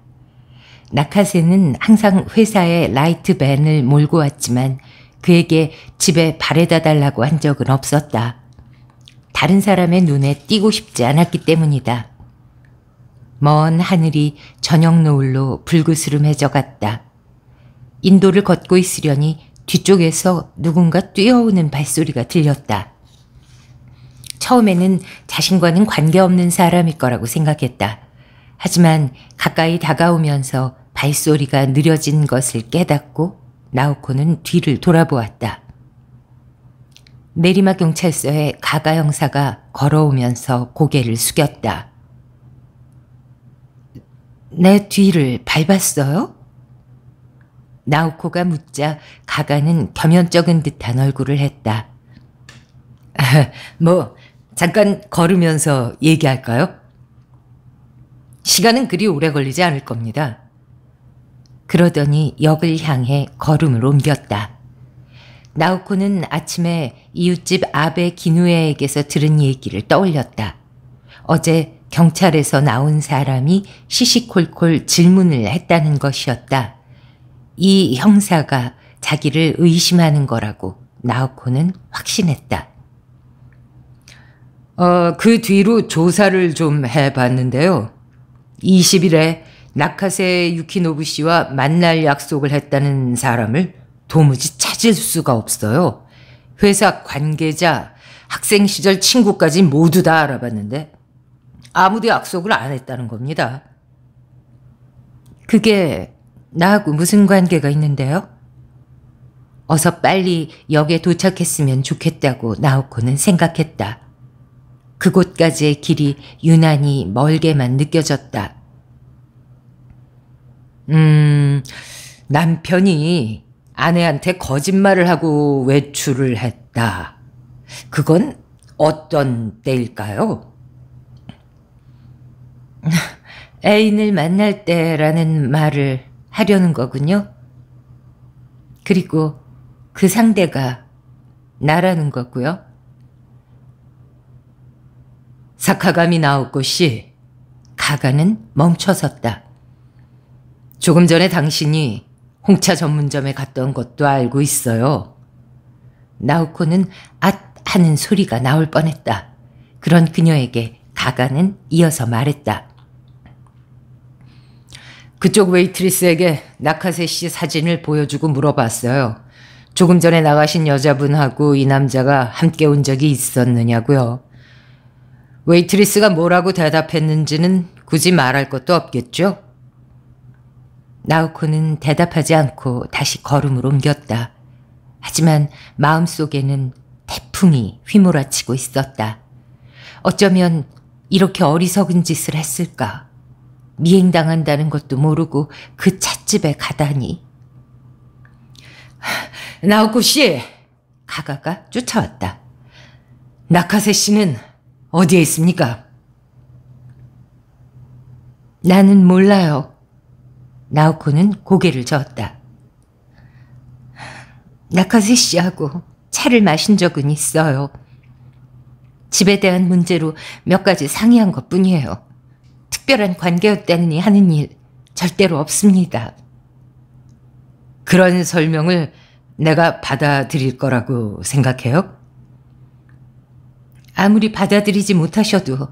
나카세는 항상 회사에 라이트 밴을 몰고 왔지만 그에게 집에 바래다 달라고 한 적은 없었다. 다른 사람의 눈에 띄고 싶지 않았기 때문이다. 먼 하늘이 저녁 노을로 붉으스름해져 갔다. 인도를 걷고 있으려니 뒤쪽에서 누군가 뛰어오는 발소리가 들렸다. 처음에는 자신과는 관계없는 사람일 거라고 생각했다. 하지만 가까이 다가오면서 발소리가 느려진 것을 깨닫고 나우코는 뒤를 돌아보았다. 내리막 경찰서에 가가 형사가 걸어오면서 고개를 숙였다. 내 뒤를 밟았어요? 나우코가 묻자 가가는 겸연쩍은 듯한 얼굴을 했다. 뭐, 잠깐 걸으면서 얘기할까요? 시간은 그리 오래 걸리지 않을 겁니다. 그러더니 역을 향해 걸음을 옮겼다. 나우코는 아침에 이웃집 아베 기누에에게서 들은 얘기를 떠올렸다. 어제 경찰에서 나온 사람이 시시콜콜 질문을 했다는 것이었다. 이 형사가 자기를 의심하는 거라고 나우코는 확신했다. 어, 그 뒤로 조사를 좀 해봤는데요. 20일에 나카세 유키노부 씨와 만날 약속을 했다는 사람을 도무지 찾을 수가 없어요. 회사 관계자, 학생 시절 친구까지 모두 다 알아봤는데 아무도 약속을 안 했다는 겁니다. 그게 나하고 무슨 관계가 있는데요? 어서 빨리 역에 도착했으면 좋겠다고 나오코는 생각했다. 그곳까지의 길이 유난히 멀게만 느껴졌다. 음, 남편이 아내한테 거짓말을 하고 외출을 했다. 그건 어떤 때일까요? 애인을 만날 때라는 말을 하려는 거군요. 그리고 그 상대가 나라는 거고요. 사카감이 나오고 씨, 가가는 멈춰섰다. 조금 전에 당신이 홍차 전문점에 갔던 것도 알고 있어요. 나우코는 앗 하는 소리가 나올 뻔했다. 그런 그녀에게 가가는 이어서 말했다. 그쪽 웨이트리스에게 나카세 씨 사진을 보여주고 물어봤어요. 조금 전에 나가신 여자분하고 이 남자가 함께 온 적이 있었느냐고요. 웨이트리스가 뭐라고 대답했는지는 굳이 말할 것도 없겠죠? 나우코는 대답하지 않고 다시 걸음을 옮겼다. 하지만 마음속에는 태풍이 휘몰아치고 있었다. 어쩌면 이렇게 어리석은 짓을 했을까. 미행당한다는 것도 모르고 그 찻집에 가다니. 나우코 씨! 가가가 쫓아왔다. 나카세 씨는 어디에 있습니까? 나는 몰라요. 나오코는 고개를 저었다. 나카세 씨하고 차를 마신 적은 있어요. 집에 대한 문제로 몇 가지 상의한 것 뿐이에요. 특별한 관계였다니 느 하는 일 절대로 없습니다. 그런 설명을 내가 받아들일 거라고 생각해요? 아무리 받아들이지 못하셔도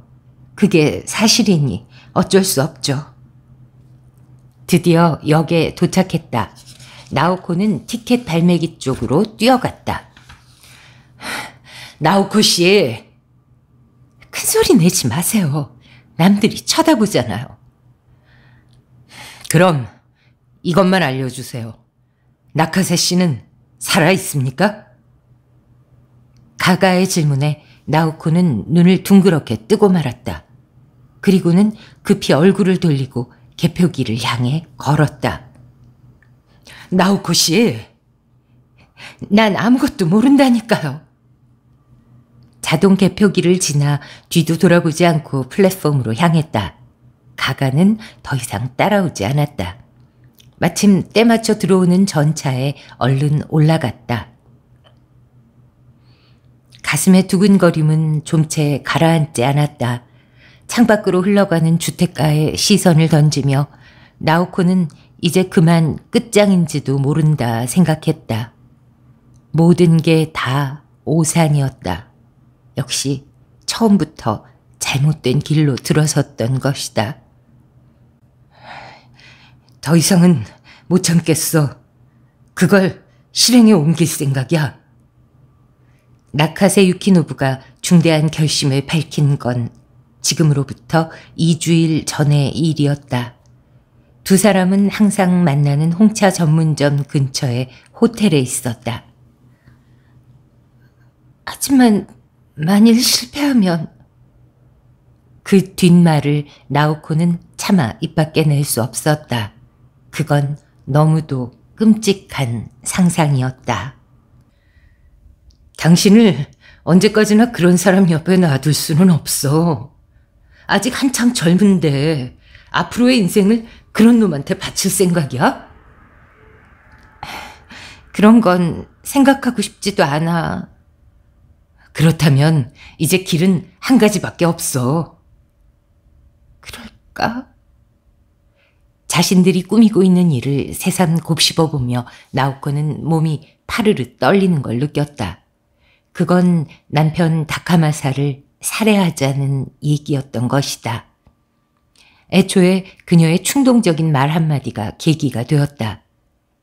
그게 사실이니 어쩔 수 없죠. 드디어 역에 도착했다. 나오코는 티켓 발매기 쪽으로 뛰어갔다. 나오코 씨, 큰 소리 내지 마세요. 남들이 쳐다보잖아요. 그럼 이것만 알려주세요. 나카세 씨는 살아 있습니까? 가가의 질문에 나우코는 눈을 둥그렇게 뜨고 말았다. 그리고는 급히 얼굴을 돌리고 개표기를 향해 걸었다. 나우코 씨, 난 아무것도 모른다니까요. 자동 개표기를 지나 뒤도 돌아보지 않고 플랫폼으로 향했다. 가가는 더 이상 따라오지 않았다. 마침 때맞춰 들어오는 전차에 얼른 올라갔다. 가슴의 두근거림은 좀 채 가라앉지 않았다. 창밖으로 흘러가는 주택가에 시선을 던지며 나오코는 이제 그만 끝장인지도 모른다 생각했다. 모든 게 다 오산이었다. 역시 처음부터 잘못된 길로 들어섰던 것이다. 더 이상은 못 참겠어. 그걸 실행에 옮길 생각이야. 나카세 유키노부가 중대한 결심을 밝힌 건 지금으로부터 2주일 전의 일이었다. 두 사람은 항상 만나는 홍차 전문점 근처의 호텔에 있었다. 하지만 만일 실패하면 그 뒷말을 나오코는 차마 입 밖에 낼 수 없었다. 그건 너무도 끔찍한 상상이었다. 당신을 언제까지나 그런 사람 옆에 놔둘 수는 없어. 아직 한창 젊은데 앞으로의 인생을 그런 놈한테 바칠 생각이야? 그런 건 생각하고 싶지도 않아. 그렇다면 이제 길은 한 가지밖에 없어. 그럴까? 자신들이 꾸미고 있는 일을 새삼 곱씹어 보며 나우코는 몸이 파르르 떨리는 걸 느꼈다. 그건 남편 다카마사를 살해하자는 얘기였던 것이다. 애초에 그녀의 충동적인 말 한마디가 계기가 되었다.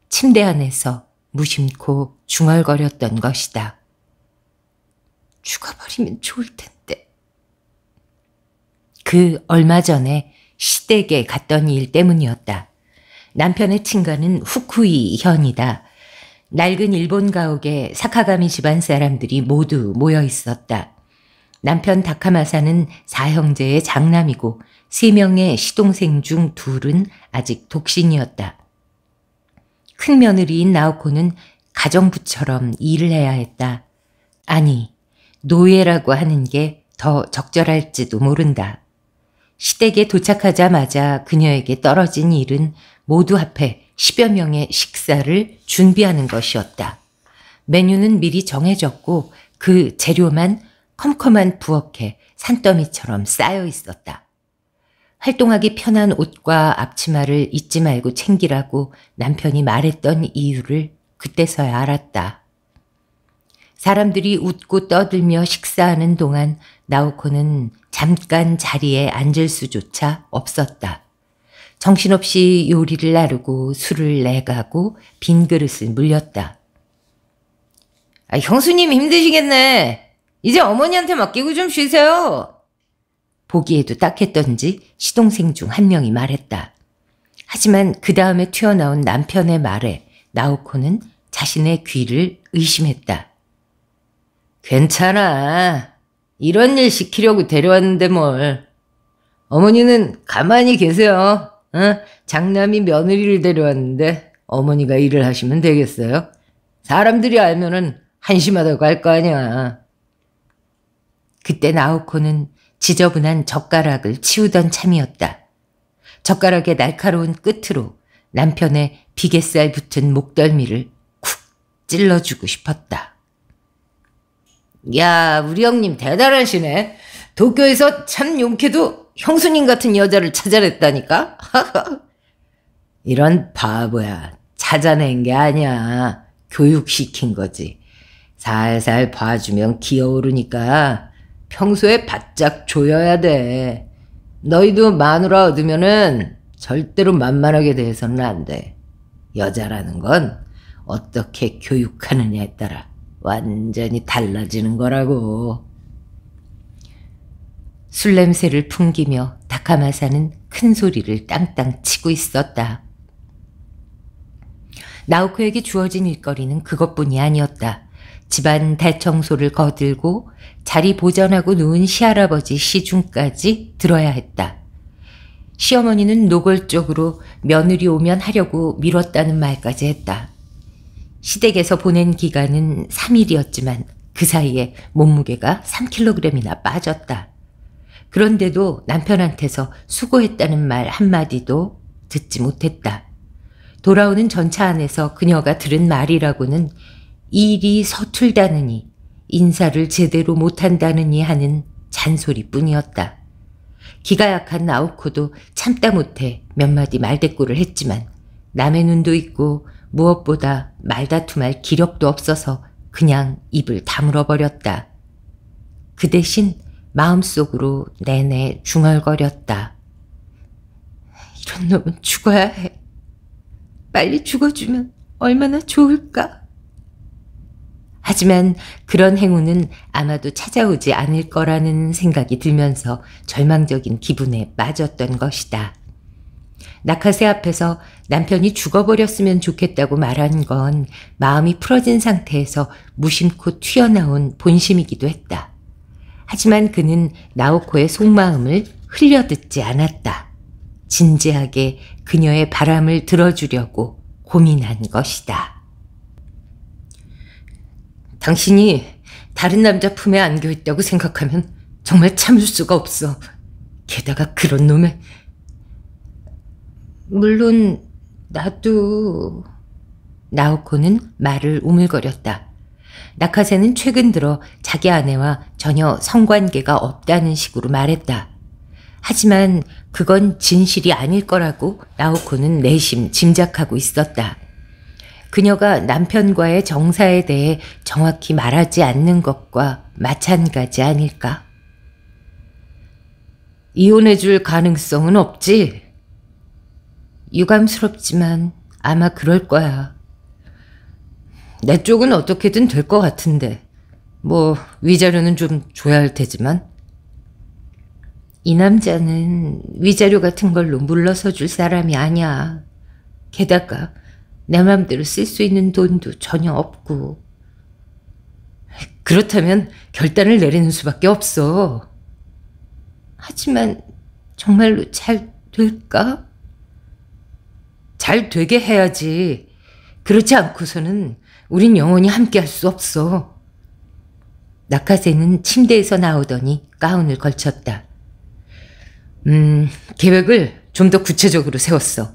침대 안에서 무심코 중얼거렸던 것이다. 죽어버리면 좋을 텐데. 그 얼마 전에 시댁에 갔던 일 때문이었다. 남편의 친가는 후쿠이 현이다. 낡은 일본 가옥에 사카가미 집안 사람들이 모두 모여 있었다. 남편 다카마사는 사형제의 장남이고 3명의 시동생 중 둘은 아직 독신이었다. 큰 며느리인 나오코는 가정부처럼 일을 해야 했다. 아니, 노예라고 하는 게 더 적절할지도 모른다. 시댁에 도착하자마자 그녀에게 떨어진 일은 모두 앞에 10여 명의 식사를 준비하는 것이었다. 메뉴는 미리 정해졌고 그 재료만 컴컴한 부엌에 산더미처럼 쌓여 있었다. 활동하기 편한 옷과 앞치마를 잊지 말고 챙기라고 남편이 말했던 이유를 그때서야 알았다. 사람들이 웃고 떠들며 식사하는 동안 나우코는 잠깐 자리에 앉을 수조차 없었다. 정신없이 요리를 나르고 술을 내가고 빈 그릇을 물렸다. 아, 형수님 힘드시겠네. 이제 어머니한테 맡기고 좀 쉬세요. 보기에도 딱했던지 시동생 중 한 명이 말했다. 하지만 그 다음에 튀어나온 남편의 말에 나우코는 자신의 귀를 의심했다. 괜찮아. 이런 일 시키려고 데려왔는데 뭘. 어머니는 가만히 계세요. 어? 장남이 며느리를 데려왔는데 어머니가 일을 하시면 되겠어요? 사람들이 알면은 한심하다고 할 거 아니야. 그때 나우코는 지저분한 젓가락을 치우던 참이었다. 젓가락의 날카로운 끝으로 남편의 비계살 붙은 목덜미를 쿡 찔러주고 싶었다. 야, 우리 형님 대단하시네. 도쿄에서 참 용케도 형수님 같은 여자를 찾아냈다니까? 이런 바보야. 찾아낸 게 아니야. 교육시킨 거지. 살살 봐주면 기어오르니까 평소에 바짝 조여야 돼. 너희도 마누라 얻으면은 절대로 만만하게 대해서는 안 돼. 여자라는 건 어떻게 교육하느냐에 따라 완전히 달라지는 거라고. 술 냄새를 풍기며 다카마사는 큰 소리를 땅땅 치고 있었다. 나우코에게 주어진 일거리는 그것뿐이 아니었다. 집안 대청소를 거들고 자리 보전하고 누운 시할아버지 시중까지 들어야 했다. 시어머니는 노골적으로 며느리 오면 하려고 미뤘다는 말까지 했다. 시댁에서 보낸 기간은 3일이었지만 그 사이에 몸무게가 3kg이나 빠졌다. 그런데도 남편한테서 수고했다는 말 한마디도 듣지 못했다. 돌아오는 전차 안에서 그녀가 들은 말이라고는 일이 서툴다느니 인사를 제대로 못한다느니 하는 잔소리뿐이었다. 기가 약한 나오코도 참다 못해 몇 마디 말대꾸를 했지만 남의 눈도 있고 무엇보다 말다툼할 기력도 없어서 그냥 입을 다물어 버렸다. 그 대신 마음속으로 내내 중얼거렸다. 이런 놈은 죽어야 해. 빨리 죽어주면 얼마나 좋을까? 하지만 그런 행운은 아마도 찾아오지 않을 거라는 생각이 들면서 절망적인 기분에 빠졌던 것이다. 낙하세 앞에서 남편이 죽어버렸으면 좋겠다고 말한 건 마음이 풀어진 상태에서 무심코 튀어나온 본심이기도 했다. 하지만 그는 나오코의 속마음을 흘려듣지 않았다. 진지하게 그녀의 바람을 들어주려고 고민한 것이다. 당신이 다른 남자 품에 안겨있다고 생각하면 정말 참을 수가 없어. 게다가 그런 놈의 물론 나도 나우코는 말을 우물거렸다. 나카세는 최근 들어 자기 아내와 전혀 성관계가 없다는 식으로 말했다. 하지만 그건 진실이 아닐 거라고 나우코는 내심 짐작하고 있었다. 그녀가 남편과의 정사에 대해 정확히 말하지 않는 것과 마찬가지 아닐까? 이혼해 줄 가능성은 없지? 유감스럽지만 아마 그럴 거야. 내 쪽은 어떻게든 될 것 같은데. 뭐, 위자료는 좀 줘야 할 테지만. 이 남자는 위자료 같은 걸로 물러서 줄 사람이 아니야. 게다가 내 마음대로 쓸 수 있는 돈도 전혀 없고. 그렇다면 결단을 내리는 수밖에 없어. 하지만 정말로 잘 될까? 잘 되게 해야지. 그렇지 않고서는 우린 영원히 함께 할 수 없어. 낙하세는 침대에서 나오더니 가운을 걸쳤다. 음, 계획을 좀 더 구체적으로 세웠어.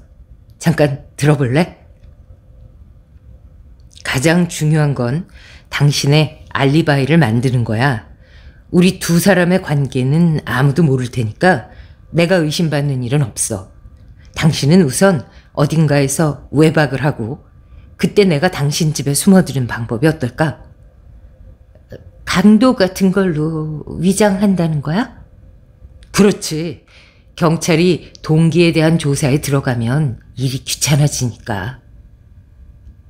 잠깐 들어볼래? 가장 중요한 건 당신의 알리바이를 만드는 거야. 우리 두 사람의 관계는 아무도 모를 테니까 내가 의심받는 일은 없어. 당신은 우선 어딘가에서 외박을 하고 그때 내가 당신 집에 숨어드는 방법이 어떨까? 강도 같은 걸로 위장한다는 거야? 그렇지. 경찰이 동기에 대한 조사에 들어가면 일이 귀찮아지니까.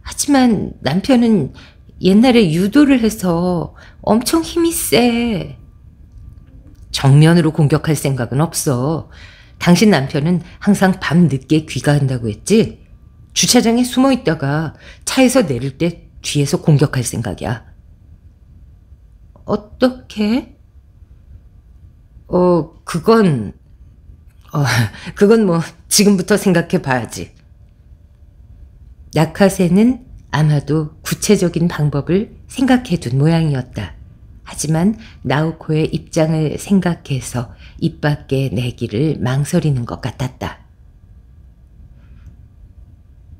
하지만 남편은 옛날에 유도를 해서 엄청 힘이 세. 정면으로 공격할 생각은 없어. 당신 남편은 항상 밤 늦게 귀가한다고 했지? 주차장에 숨어 있다가 차에서 내릴 때 뒤에서 공격할 생각이야. 어떻게? 어, 그건, 어, 그건 뭐, 지금부터 생각해 봐야지. 약하세는 아마도 구체적인 방법을 생각해 둔 모양이었다. 하지만 나우코의 입장을 생각해서 입 밖에 내기를 망설이는 것 같았다.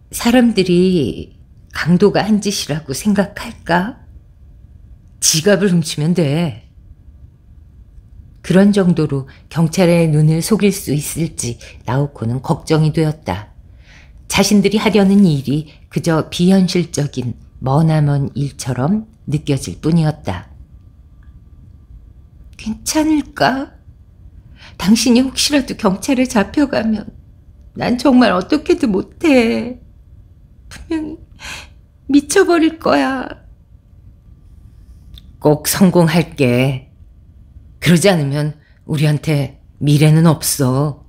사람들이 강도가 한 짓이라고 생각할까? 지갑을 훔치면 돼. 그런 정도로 경찰의 눈을 속일 수 있을지 나우코는 걱정이 되었다. 자신들이 하려는 일이 그저 비현실적인 머나먼 일처럼 느껴질 뿐이었다. 괜찮을까? 당신이 혹시라도 경찰에 잡혀가면 난 정말 어떻게도 못해. 분명히 미쳐버릴 거야. 꼭 성공할게. 그러지 않으면 우리한테 미래는 없어.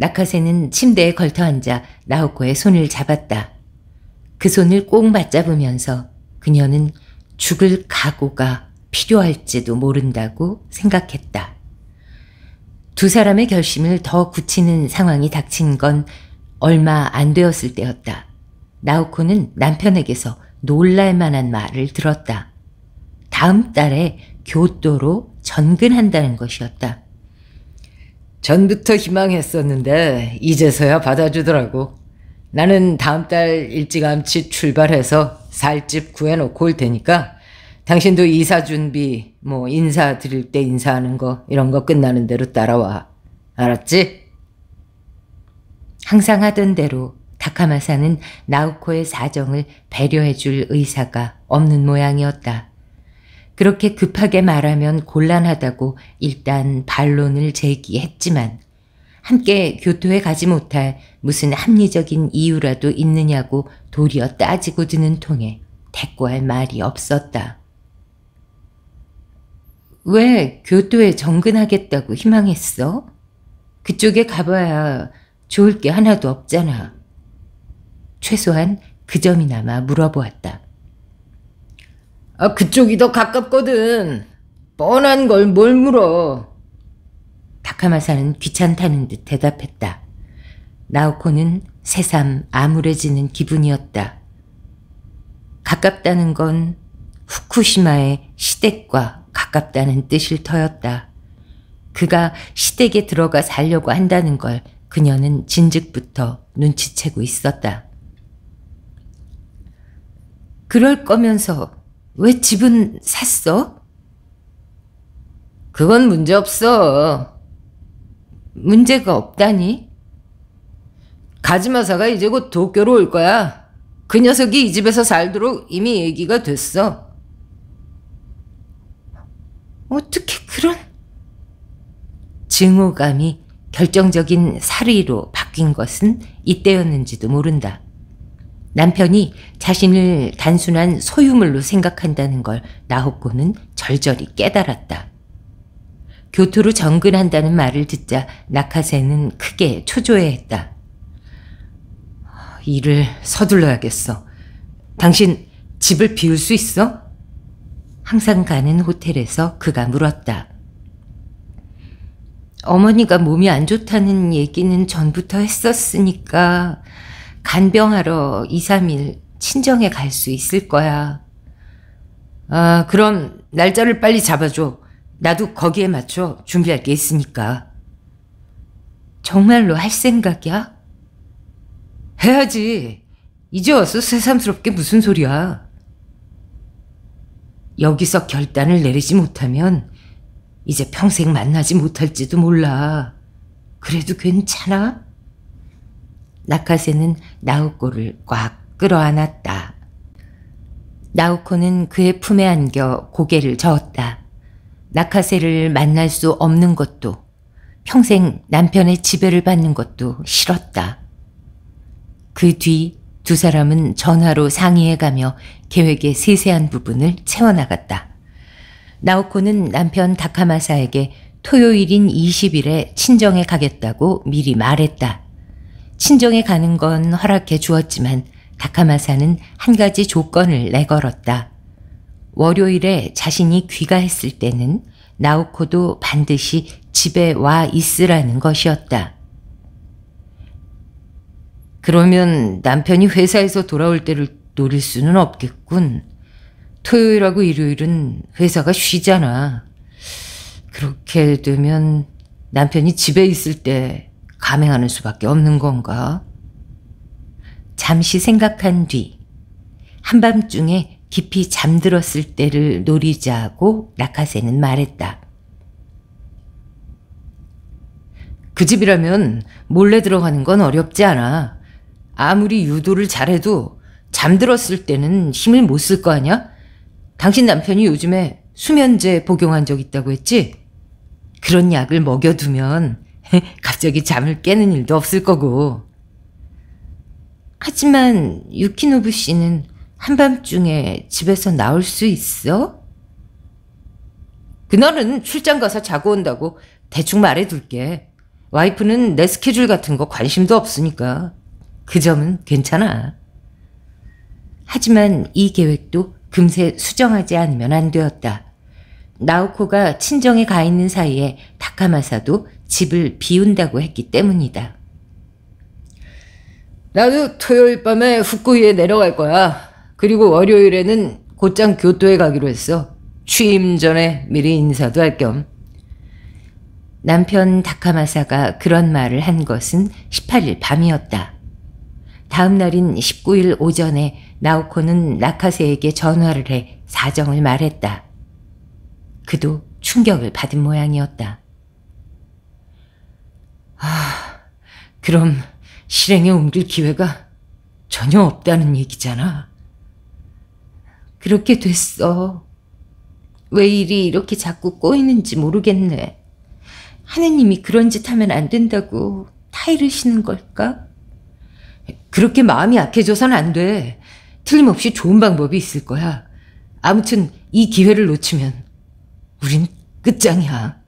낙하새는 침대에 걸터앉아 나오코의 손을 잡았다. 그 손을 꼭 맞잡으면서 그녀는 죽을 각오가 필요할지도 모른다고 생각했다. 두 사람의 결심을 더 굳히는 상황이 닥친 건 얼마 안 되었을 때였다. 나오코는 남편에게서 놀랄 만한 말을 들었다. 다음 달에 교토로 전근한다는 것이었다. 전부터 희망했었는데 이제서야 받아주더라고. 나는 다음 달 일찌감치 출발해서 살집 구해놓고 올 테니까 당신도 이사 준비, 뭐 인사 드릴 때 인사하는 거 이런 거 끝나는 대로 따라와. 알았지? 항상 하던 대로 다카마사는 나우코의 사정을 배려해줄 의사가 없는 모양이었다. 그렇게 급하게 말하면 곤란하다고 일단 반론을 제기했지만 함께 교토에 가지 못할 무슨 합리적인 이유라도 있느냐고 도리어 따지고 드는 통에 대꾸할 말이 없었다. 왜 교토에 정근하겠다고 희망했어? 그쪽에 가봐야 좋을 게 하나도 없잖아. 최소한 그 점이나마 물어보았다. 아, 그쪽이 더 가깝거든. 뻔한 걸 뭘 물어. 다카마사는 귀찮다는 듯 대답했다. 나오코는 새삼 암울해지는 기분이었다. 가깝다는 건 후쿠시마의 시댁과 가깝다는 뜻일 터였다. 그가 시댁에 들어가 살려고 한다는 걸 그녀는 진즉부터 눈치채고 있었다. 그럴 거면서 왜 집은 샀어? 그건 문제 없어. 문제가 없다니? 가즈마사가 이제 곧 도쿄로 올 거야. 그 녀석이 이 집에서 살도록 이미 얘기가 됐어. 어떻게 그런 증오감이 결정적인 사리로 바뀐 것은 이때였는지도 모른다. 남편이 자신을 단순한 소유물로 생각한다는 걸 나호코는 절절히 깨달았다. 교토로 정근한다는 말을 듣자 나카세는 크게 초조해했다. 일을 서둘러야겠어. 당신 집을 비울 수 있어? 항상 가는 호텔에서 그가 물었다. 어머니가 몸이 안 좋다는 얘기는 전부터 했었으니까 간병하러 2, 3일 친정에 갈 수 있을 거야. 아, 그럼 날짜를 빨리 잡아줘. 나도 거기에 맞춰 준비할 게 있으니까. 정말로 할 생각이야? 해야지. 이제 와서 새삼스럽게 무슨 소리야. 여기서 결단을 내리지 못하면 이제 평생 만나지 못할지도 몰라. 그래도 괜찮아? 나카세는 나우코를 꽉 끌어안았다. 나우코는 그의 품에 안겨 고개를 저었다. 낙하새를 만날 수 없는 것도 평생 남편의 지배를 받는 것도 싫었다. 그 뒤 두 사람은 전화로 상의해가며 계획의 세세한 부분을 채워나갔다. 나오코는 남편 다카마사에게 토요일인 20일에 친정에 가겠다고 미리 말했다. 친정에 가는 건 허락해 주었지만 다카마사는 한 가지 조건을 내걸었다. 월요일에 자신이 귀가했을 때는 나우코도 반드시 집에 와 있으라는 것이었다. 그러면 남편이 회사에서 돌아올 때를 노릴 수는 없겠군. 토요일하고 일요일은 회사가 쉬잖아. 그렇게 되면 남편이 집에 있을 때 감행하는 수밖에 없는 건가? 잠시 생각한 뒤 한밤중에 깊이 잠들었을 때를 노리자고 라카세는 말했다. 그 집이라면 몰래 들어가는 건 어렵지 않아. 아무리 유도를 잘해도 잠들었을 때는 힘을 못 쓸 거 아냐? 당신 남편이 요즘에 수면제 복용한 적 있다고 했지? 그런 약을 먹여두면 갑자기 잠을 깨는 일도 없을 거고. 하지만 유키노부 씨는 한밤중에 집에서 나올 수 있어? 그날은 출장 가서 자고 온다고 대충 말해둘게. 와이프는 내 스케줄 같은 거 관심도 없으니까 그 점은 괜찮아. 하지만 이 계획도 금세 수정하지 않으면 안 되었다. 나우코가 친정에 가 있는 사이에 다카마사도 집을 비운다고 했기 때문이다. 나도 토요일 밤에 훅구이에 내려갈 거야. 그리고 월요일에는 곧장 교토에 가기로 했어. 취임 전에 미리 인사도 할 겸. 남편 다카마사가 그런 말을 한 것은 18일 밤이었다. 다음 날인 19일 오전에 나오코는 나카세에게 전화를 해 사정을 말했다. 그도 충격을 받은 모양이었다. 아, 그럼 실행에 옮길 기회가 전혀 없다는 얘기잖아. 그렇게 됐어. 왜 일이 이렇게 자꾸 꼬이는지 모르겠네. 하느님이 그런 짓 하면 안 된다고 타이르 시는 걸까? 그렇게 마음이 약해져선 안 돼. 틀림없이 좋은 방법이 있을 거야. 아무튼 이 기회를 놓치면 우린 끝장이야.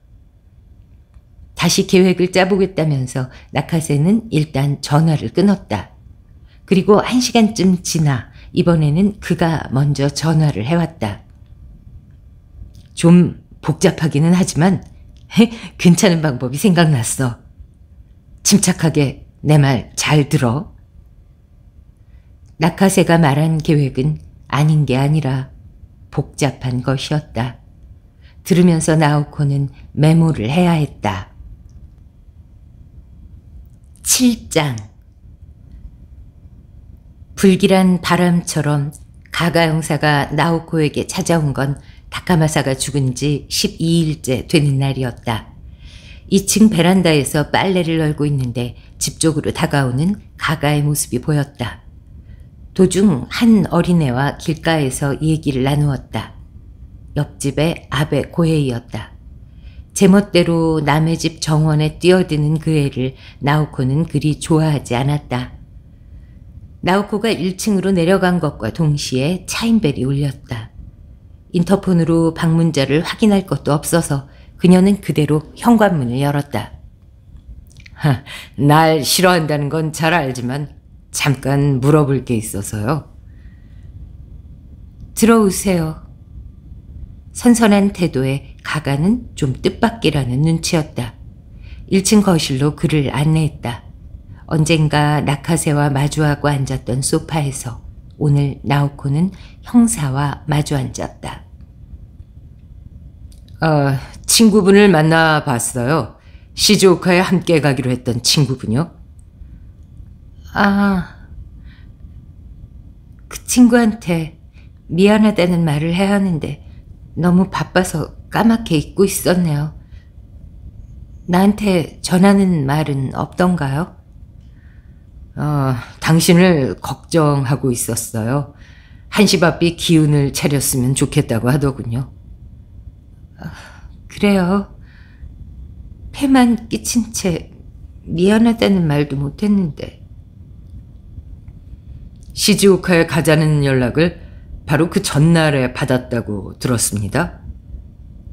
다시 계획을 짜보겠다면서 나카세는 일단 전화를 끊었다. 그리고 한 시간쯤 지나 이번에는 그가 먼저 전화를 해왔다. 좀 복잡하기는 하지만 괜찮은 방법이 생각났어. 침착하게 내 말 잘 들어. 나카세가 말한 계획은 아닌 게 아니라 복잡한 것이었다. 들으면서 나오코는 메모를 해야 했다. 7장 불길한 바람처럼 가가 형사가 나우코에게 찾아온 건 다카마사가 죽은 지 12일째 되는 날이었다. 2층 베란다에서 빨래를 널고 있는데 집 쪽으로 다가오는 가가의 모습이 보였다. 도중 한 어린애와 길가에서 얘기를 나누었다. 옆집의 아베 고해이었다. 제멋대로 남의 집 정원에 뛰어드는 그 애를 나우코는 그리 좋아하지 않았다. 나우코가 1층으로 내려간 것과 동시에 차인벨이 울렸다. 인터폰으로 방문자를 확인할 것도 없어서 그녀는 그대로 현관문을 열었다. 하, 날 싫어한다는 건 잘 알지만 잠깐 물어볼 게 있어서요. 들어오세요. 선선한 태도에 가가는 좀 뜻밖이라는 눈치였다. 1층 거실로 그를 안내했다. 언젠가 낙하세와 마주하고 앉았던 소파에서 오늘 나오코는 형사와 마주 앉았다. 아, 친구분을 만나 봤어요. 시즈오카에 함께 가기로 했던 친구분요. 아, 그 친구한테 미안하다는 말을 해야 하는데 너무 바빠서 까맣게 잊고 있었네요. 나한테 전하는 말은 없던가요? 어, 당신을 걱정하고 있었어요. 한시바삐 기운을 차렸으면 좋겠다고 하더군요. 아, 그래요. 패만 끼친 채 미안하다는 말도 못했는데. 시즈오카에 가자는 연락을 바로 그 전날에 받았다고 들었습니다.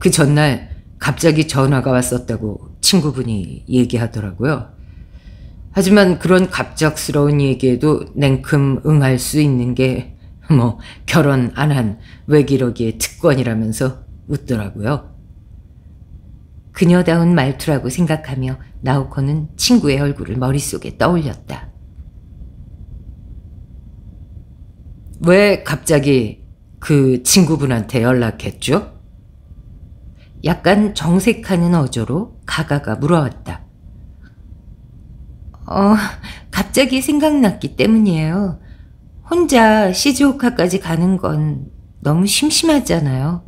그 전날 갑자기 전화가 왔었다고 친구분이 얘기하더라고요. 하지만 그런 갑작스러운 얘기에도 냉큼 응할 수 있는 게 뭐 결혼 안 한 외기러기의 특권이라면서 웃더라고요. 그녀다운 말투라고 생각하며 나우코는 친구의 얼굴을 머릿속에 떠올렸다. 왜 갑자기 그 친구분한테 연락했죠? 약간 정색하는 어조로 가가가 물어왔다. 어, 갑자기 생각났기 때문이에요. 혼자 시즈오카까지 가는 건 너무 심심하잖아요.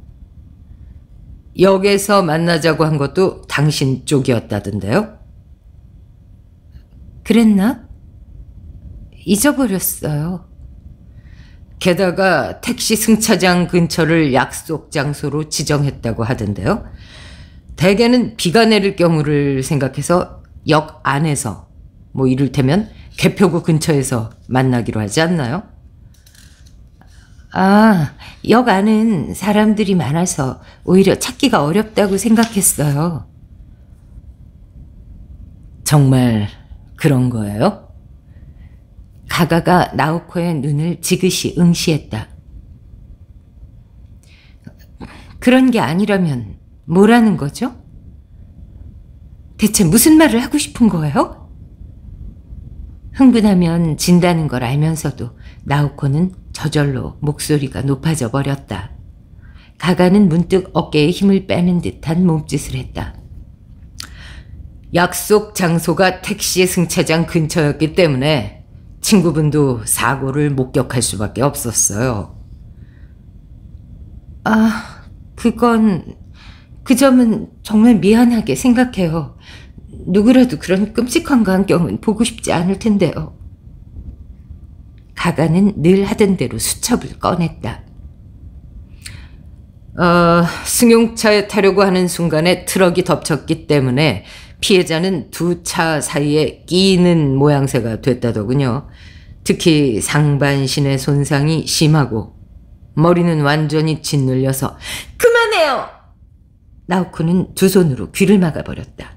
역에서 만나자고 한 것도 당신 쪽이었다던데요? 그랬나? 잊어버렸어요. 게다가 택시 승차장 근처를 약속 장소로 지정했다고 하던데요. 대개는 비가 내릴 경우를 생각해서 역 안에서 뭐 이를테면 개표구 근처에서 만나기로 하지 않나요? 아, 역 안은 사람들이 많아서 오히려 찾기가 어렵다고 생각했어요. 정말 그런 거예요? 가가가 나오코의 눈을 지그시 응시했다. 그런 게 아니라면 뭐라는 거죠? 대체 무슨 말을 하고 싶은 거예요? 흥분하면 진다는 걸 알면서도 나우코는 저절로 목소리가 높아져 버렸다. 가가는 문득 어깨에 힘을 빼는 듯한 몸짓을 했다. 약속 장소가 택시 승차장 근처였기 때문에 친구분도 사고를 목격할 수밖에 없었어요. 아, 그건, 그 점은 정말 미안하게 생각해요. 누구라도 그런 끔찍한 광경은 보고 싶지 않을 텐데요. 가가는 늘 하던 대로 수첩을 꺼냈다. 어, 승용차에 타려고 하는 순간에 트럭이 덮쳤기 때문에 피해자는 두 차 사이에 끼는 모양새가 됐다더군요. 특히 상반신의 손상이 심하고 머리는 완전히 짓눌려서 그만해요! 나우코는 두 손으로 귀를 막아버렸다.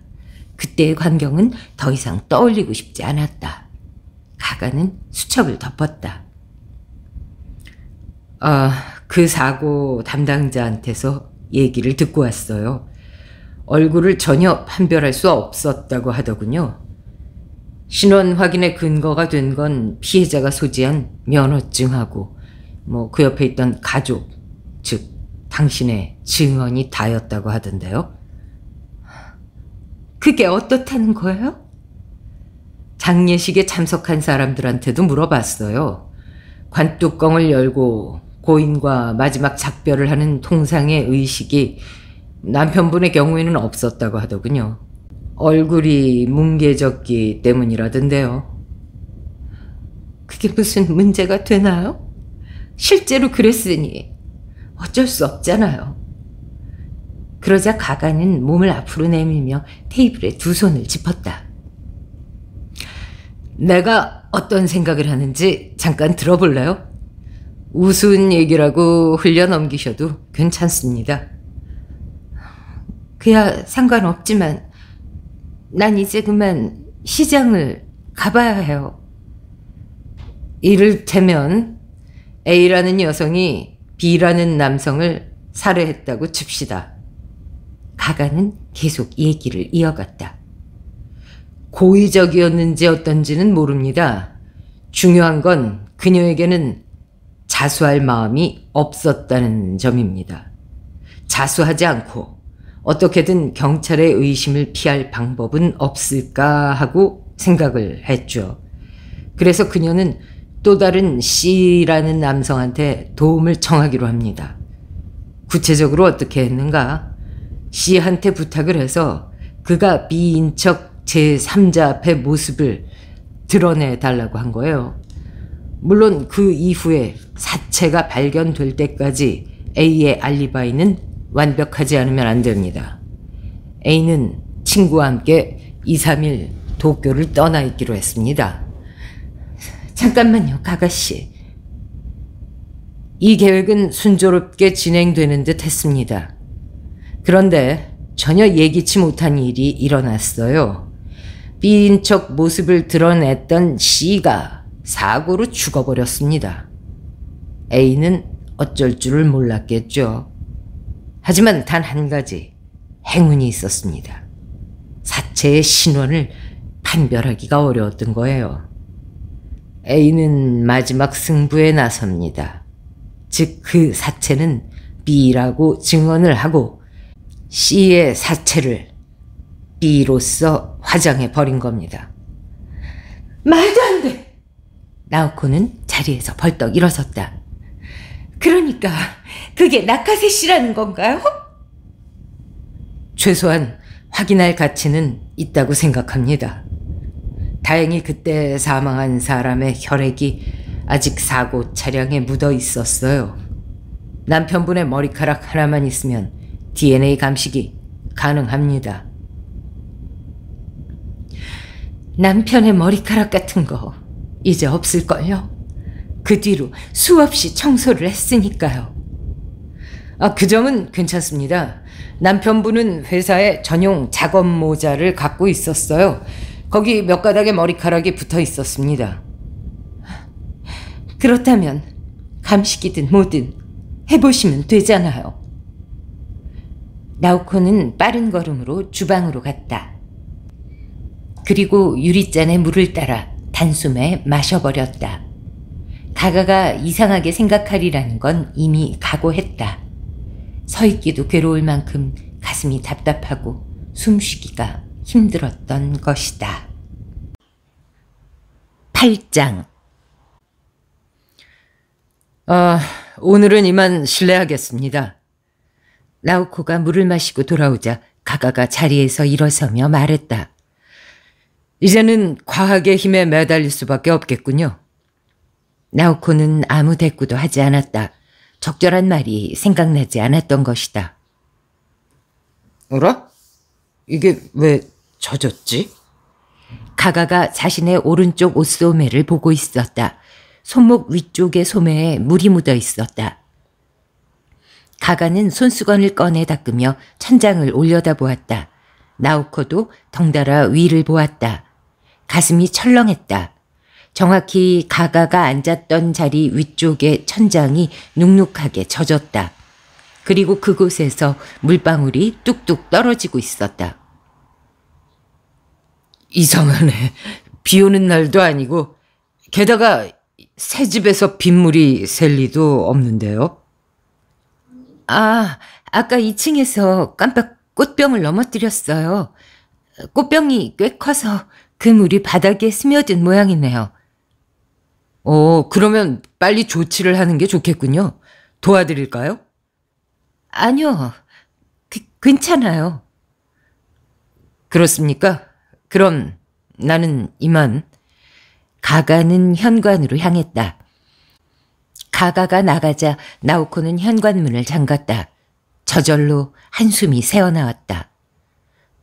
그때의 광경은 더 이상 떠올리고 싶지 않았다. 가가는 수첩을 덮었다. 아, 그 사고 담당자한테서 얘기를 듣고 왔어요. 얼굴을 전혀 판별할 수 없었다고 하더군요. 신원 확인의 근거가 된 건 피해자가 소지한 면허증하고 뭐 그 옆에 있던 가족, 즉 당신의 증언이 다였다고 하던데요. 그게 어떻다는 거예요? 장례식에 참석한 사람들한테도 물어봤어요. 관뚜껑을 열고 고인과 마지막 작별을 하는 통상의 의식이 남편분의 경우에는 없었다고 하더군요. 얼굴이 뭉개졌기 때문이라던데요. 그게 무슨 문제가 되나요? 실제로 그랬으니 어쩔 수 없잖아요. 그러자 가가는 몸을 앞으로 내밀며 테이블에 두 손을 짚었다. 내가 어떤 생각을 하는지 잠깐 들어볼래요? 우스운 얘기라고 흘려넘기셔도 괜찮습니다. 그야 상관없지만 난 이제 그만 시장을 가봐야 해요. 이를테면 A라는 여성이 B라는 남성을 살해했다고 칩시다. 가가는 계속 얘기를 이어갔다. 고의적이었는지 어떤지는 모릅니다. 중요한 건 그녀에게는 자수할 마음이 없었다는 점입니다. 자수하지 않고 어떻게든 경찰의 의심을 피할 방법은 없을까 하고 생각을 했죠. 그래서 그녀는 또 다른 C라는 남성한테 도움을 청하기로 합니다. 구체적으로 어떻게 했는가? C한테 부탁을 해서 그가 B인 척 제3자 앞에 모습을 드러내 달라고 한 거예요. 물론 그 이후에 사체가 발견될 때까지 A의 알리바이는 완벽하지 않으면 안 됩니다. A는 친구와 함께 2, 3일 도쿄를 떠나 있기로 했습니다. 잠깐만요, 가가씨. 이 계획은 순조롭게 진행되는 듯 했습니다. 그런데 전혀 예기치 못한 일이 일어났어요. B인 척 모습을 드러냈던 C가 사고로 죽어버렸습니다. A는 어쩔 줄을 몰랐겠죠. 하지만 단 한 가지 행운이 있었습니다. 사체의 신원을 판별하기가 어려웠던 거예요. A는 마지막 승부에 나섭니다. 즉, 그 사체는 B라고 증언을 하고 C의 사체를 B로서 화장해 버린 겁니다. 말도 안 돼! 나오코는 자리에서 벌떡 일어섰다. 그러니까 그게 낙하세 씨라는 건가요? 최소한 확인할 가치는 있다고 생각합니다. 다행히 그때 사망한 사람의 혈액이 아직 사고 차량에 묻어 있었어요. 남편분의 머리카락 하나만 있으면 DNA 감식이 가능합니다. 남편의 머리카락 같은 거 이제 없을걸요? 그 뒤로 수없이 청소를 했으니까요. 아, 그 점은 괜찮습니다. 남편분은 회사에 전용 작업 모자를 갖고 있었어요. 거기 몇 가닥의 머리카락이 붙어 있었습니다. 그렇다면 감식이든 뭐든 해보시면 되잖아요. 나우코는 빠른 걸음으로 주방으로 갔다. 그리고 유리잔에 물을 따라 단숨에 마셔버렸다. 가가가 이상하게 생각하리라는 건 이미 각오했다. 서 있기도 괴로울 만큼 가슴이 답답하고 숨쉬기가 힘들었던 것이다. 8장 어, 오늘은 이만 실례하겠습니다. 라우코가 물을 마시고 돌아오자 가가가 자리에서 일어서며 말했다. 이제는 과학의 힘에 매달릴 수밖에 없겠군요. 나우코는 아무 대꾸도 하지 않았다. 적절한 말이 생각나지 않았던 것이다. 어라? 이게 왜 젖었지? 가가가 자신의 오른쪽 옷소매를 보고 있었다. 손목 위쪽의 소매에 물이 묻어 있었다. 가가는 손수건을 꺼내 닦으며 천장을 올려다보았다. 나우코도 덩달아 위를 보았다. 가슴이 철렁했다. 정확히 가가가 앉았던 자리 위쪽의 천장이 눅눅하게 젖었다. 그리고 그곳에서 물방울이 뚝뚝 떨어지고 있었다. 이상하네. 비 오는 날도 아니고 게다가 새 집에서 빗물이 셀 리도 없는데요. 아, 아까 2층에서 깜빡 꽃병을 넘어뜨렸어요. 꽃병이 꽤 커서 그 물이 바닥에 스며든 모양이네요. 어, 그러면 빨리 조치를 하는 게 좋겠군요. 도와드릴까요? 아니요. 그, 괜찮아요. 그렇습니까? 그럼 나는 이만 가가는 현관으로 향했다. 가가가 나가자 나우코는 현관문을 잠갔다. 저절로 한숨이 새어나왔다.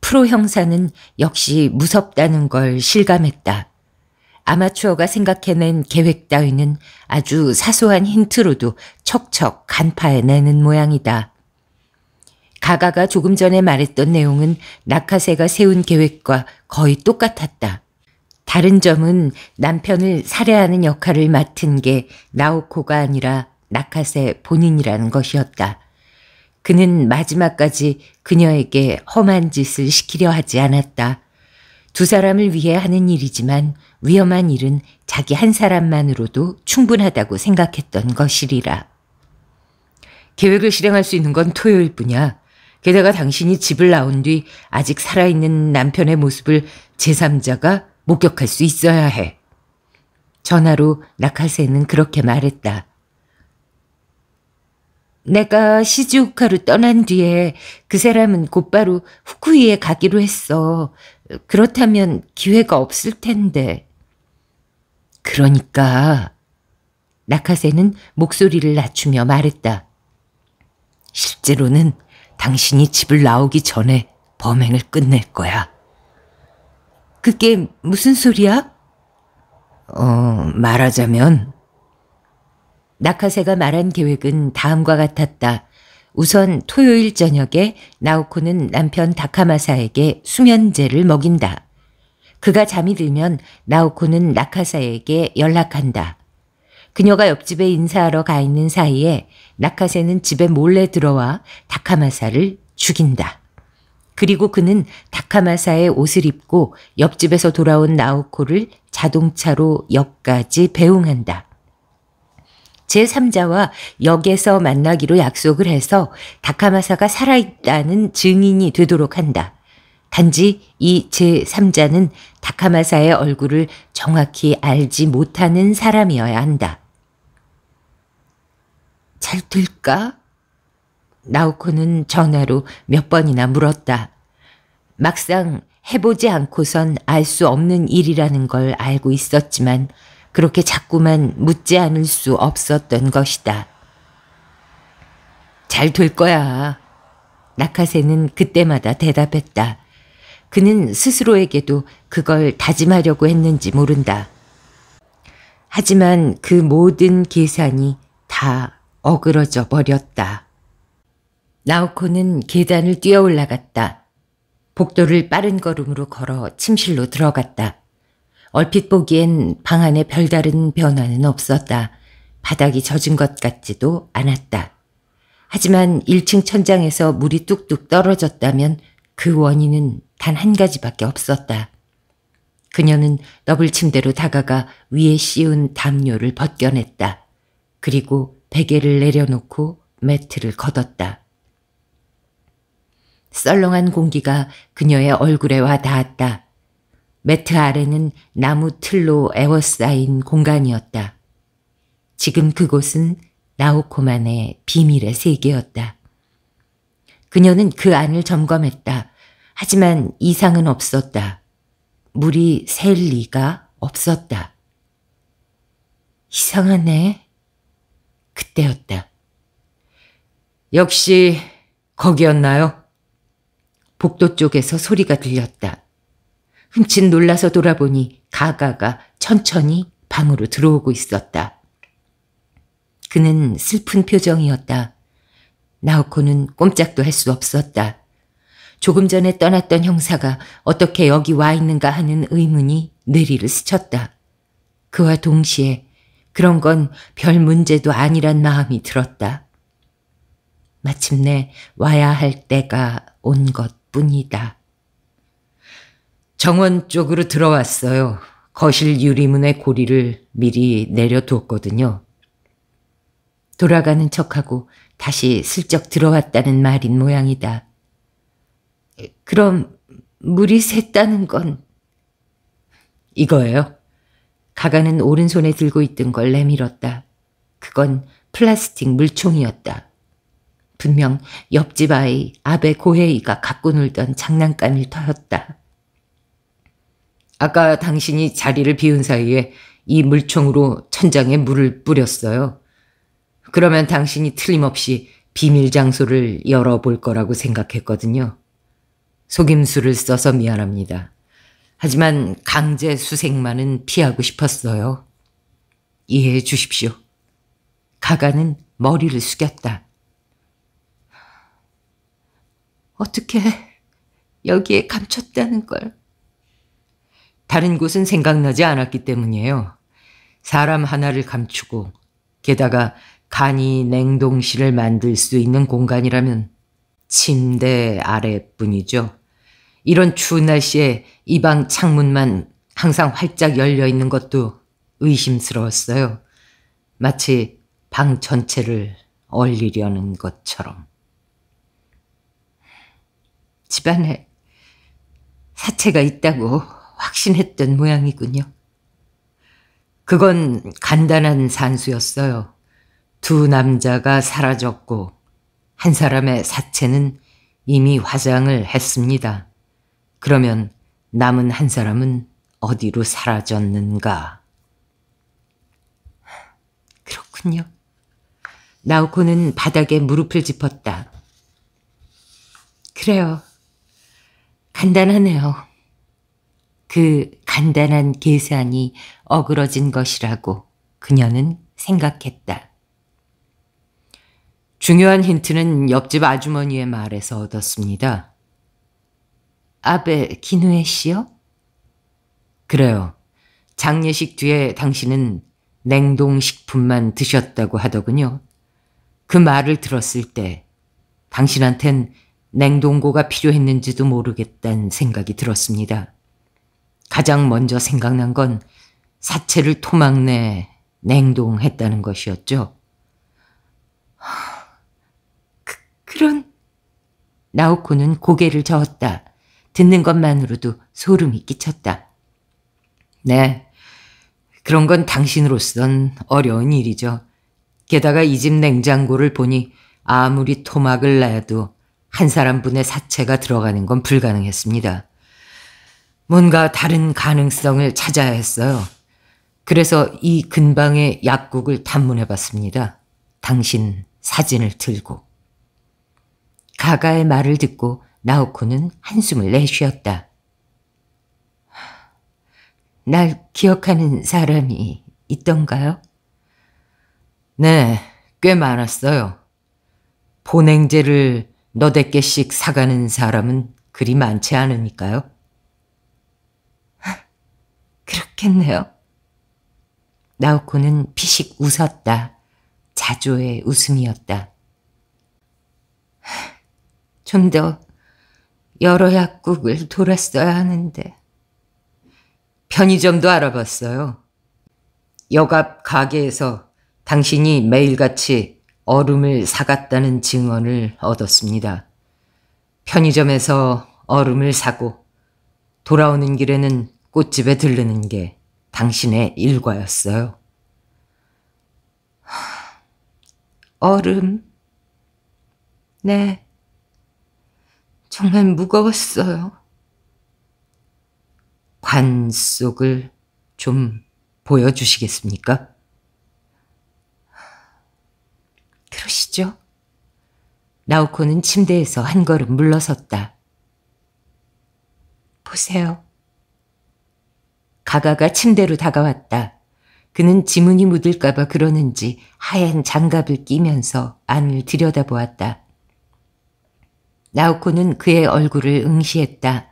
프로 형사는 역시 무섭다는 걸 실감했다. 아마추어가 생각해낸 계획 따위는 아주 사소한 힌트로도 척척 간파해내는 모양이다. 가가가 조금 전에 말했던 내용은 나카세가 세운 계획과 거의 똑같았다. 다른 점은 남편을 살해하는 역할을 맡은 게 나오코가 아니라 나카세 본인이라는 것이었다. 그는 마지막까지 그녀에게 험한 짓을 시키려 하지 않았다. 두 사람을 위해 하는 일이지만 위험한 일은 자기 한 사람만으로도 충분하다고 생각했던 것이리라. 계획을 실행할 수 있는 건 토요일뿐이야. 게다가 당신이 집을 나온 뒤 아직 살아있는 남편의 모습을 제3자가 목격할 수 있어야 해. 전화로 나카세는 그렇게 말했다. 내가 시즈오카로 떠난 뒤에 그 사람은 곧바로 후쿠이에 가기로 했어. 그렇다면 기회가 없을 텐데. 그러니까 낙하새는 목소리를 낮추며 말했다. 실제로는 당신이 집을 나오기 전에 범행을 끝낼 거야. 그게 무슨 소리야? 어, 말하자면 낙하새가 말한 계획은 다음과 같았다. 우선 토요일 저녁에 나우코는 남편 다카마사에게 수면제를 먹인다. 그가 잠이 들면 나오코는 나카사에게 연락한다. 그녀가 옆집에 인사하러 가 있는 사이에 나카세는 집에 몰래 들어와 다카마사를 죽인다. 그리고 그는 다카마사의 옷을 입고 옆집에서 돌아온 나우코를 자동차로 역까지 배웅한다. 제3자와 역에서 만나기로 약속을 해서 다카마사가 살아있다는 증인이 되도록 한다. 단지 이 제3자는 다카마사의 얼굴을 정확히 알지 못하는 사람이어야 한다. 잘 될까? 나우코는 전화로 몇 번이나 물었다. 막상 해보지 않고선 알 수 없는 일이라는 걸 알고 있었지만 그렇게 자꾸만 묻지 않을 수 없었던 것이다. 잘 될 거야. 나카세는 그때마다 대답했다. 그는 스스로에게도 그걸 다짐하려고 했는지 모른다. 하지만 그 모든 계산이 다 어그러져 버렸다. 나우코는 계단을 뛰어 올라갔다. 복도를 빠른 걸음으로 걸어 침실로 들어갔다. 얼핏 보기엔 방 안에 별다른 변화는 없었다. 바닥이 젖은 것 같지도 않았다. 하지만 1층 천장에서 물이 뚝뚝 떨어졌다면 그 원인은 단한 가지밖에 없었다. 그녀는 더블 침대로 다가가 위에 씌운 담요를 벗겨냈다. 그리고 베개를 내려놓고 매트를 걷었다. 썰렁한 공기가 그녀의 얼굴에 와 닿았다. 매트 아래는 나무 틀로 에워싸인 공간이었다. 지금 그곳은 나우코만의 비밀의 세계였다. 그녀는 그 안을 점검했다. 하지만 이상은 없었다. 물이 셀 리가 없었다. 이상하네. 그때였다. 역시 거기였나요? 복도 쪽에서 소리가 들렸다. 흠칫 놀라서 돌아보니 가가가 천천히 방으로 들어오고 있었다. 그는 슬픈 표정이었다. 나우코는 꼼짝도 할 수 없었다. 조금 전에 떠났던 형사가 어떻게 여기 와 있는가 하는 의문이 뇌리를 스쳤다. 그와 동시에 그런 건 별 문제도 아니란 마음이 들었다. 마침내 와야 할 때가 온 것뿐이다. 정원 쪽으로 들어왔어요. 거실 유리문의 고리를 미리 내려두었거든요. 돌아가는 척하고 다시 슬쩍 들어왔다는 말인 모양이다. 그럼 물이 샜다는 건 이거예요. 가가는 오른손에 들고 있던 걸 내밀었다. 그건 플라스틱 물총이었다. 분명 옆집 아이 아베 고헤이가 갖고 놀던 장난감일 터였다. 아까 당신이 자리를 비운 사이에 이 물총으로 천장에 물을 뿌렸어요. 그러면 당신이 틀림없이 비밀 장소를 열어볼 거라고 생각했거든요. 속임수를 써서 미안합니다. 하지만 강제 수색만은 피하고 싶었어요. 이해해 주십시오. 가가는 머리를 숙였다. 어떻게 여기에 감췄다는 걸. 다른 곳은 생각나지 않았기 때문이에요. 사람 하나를 감추고 게다가 간이 냉동실을 만들 수 있는 공간이라면 침대 아래뿐이죠. 이런 추운 날씨에 이 방 창문만 항상 활짝 열려 있는 것도 의심스러웠어요. 마치 방 전체를 얼리려는 것처럼. 집안에 사체가 있다고 확신했던 모양이군요. 그건 간단한 산수였어요. 두 남자가 사라졌고 한 사람의 사체는 이미 화장을 했습니다. 그러면 남은 한 사람은 어디로 사라졌는가? 그렇군요. 나오코는 바닥에 무릎을 짚었다. 그래요. 간단하네요. 그 간단한 계산이 어그러진 것이라고 그녀는 생각했다. 중요한 힌트는 옆집 아주머니의 말에서 얻었습니다. 아베 기누에 씨요? 그래요. 장례식 뒤에 당신은 냉동식품만 드셨다고 하더군요. 그 말을 들었을 때 당신한텐 냉동고가 필요했는지도 모르겠단 생각이 들었습니다. 가장 먼저 생각난 건 사체를 토막내 냉동했다는 것이었죠. 그, 그런 나오코는 고개를 저었다. 듣는 것만으로도 소름이 끼쳤다. 네. 그런 건 당신으로선 어려운 일이죠. 게다가 이 집 냉장고를 보니 아무리 토막을 내도 한 사람분의 사체가 들어가는 건 불가능했습니다. 뭔가 다른 가능성을 찾아야 했어요. 그래서 이 근방의 약국을 탐문해 봤습니다. 당신 사진을 들고. 가가의 말을 듣고 나오코는 한숨을 내쉬었다. 날 기억하는 사람이 있던가요? 네, 꽤 많았어요. 보냉제를 너댓 개씩 사가는 사람은 그리 많지 않으니까요. 그렇겠네요. 나우코는 피식 웃었다. 자조의 웃음이었다. 좀더 여러 약국을 돌았어야 하는데 편의점도 알아봤어요. 역 앞 가게에서 당신이 매일같이 얼음을 사갔다는 증언을 얻었습니다. 편의점에서 얼음을 사고 돌아오는 길에는 꽃집에 들르는 게 당신의 일과였어요. 얼음? 네. 정말 무거웠어요. 관 속을 좀 보여주시겠습니까? 그러시죠. 나우코는 침대에서 한 걸음 물러섰다. 보세요. 가가가 침대로 다가왔다. 그는 지문이 묻을까봐 그러는지 하얀 장갑을 끼면서 안을 들여다보았다. 나우코는 그의 얼굴을 응시했다.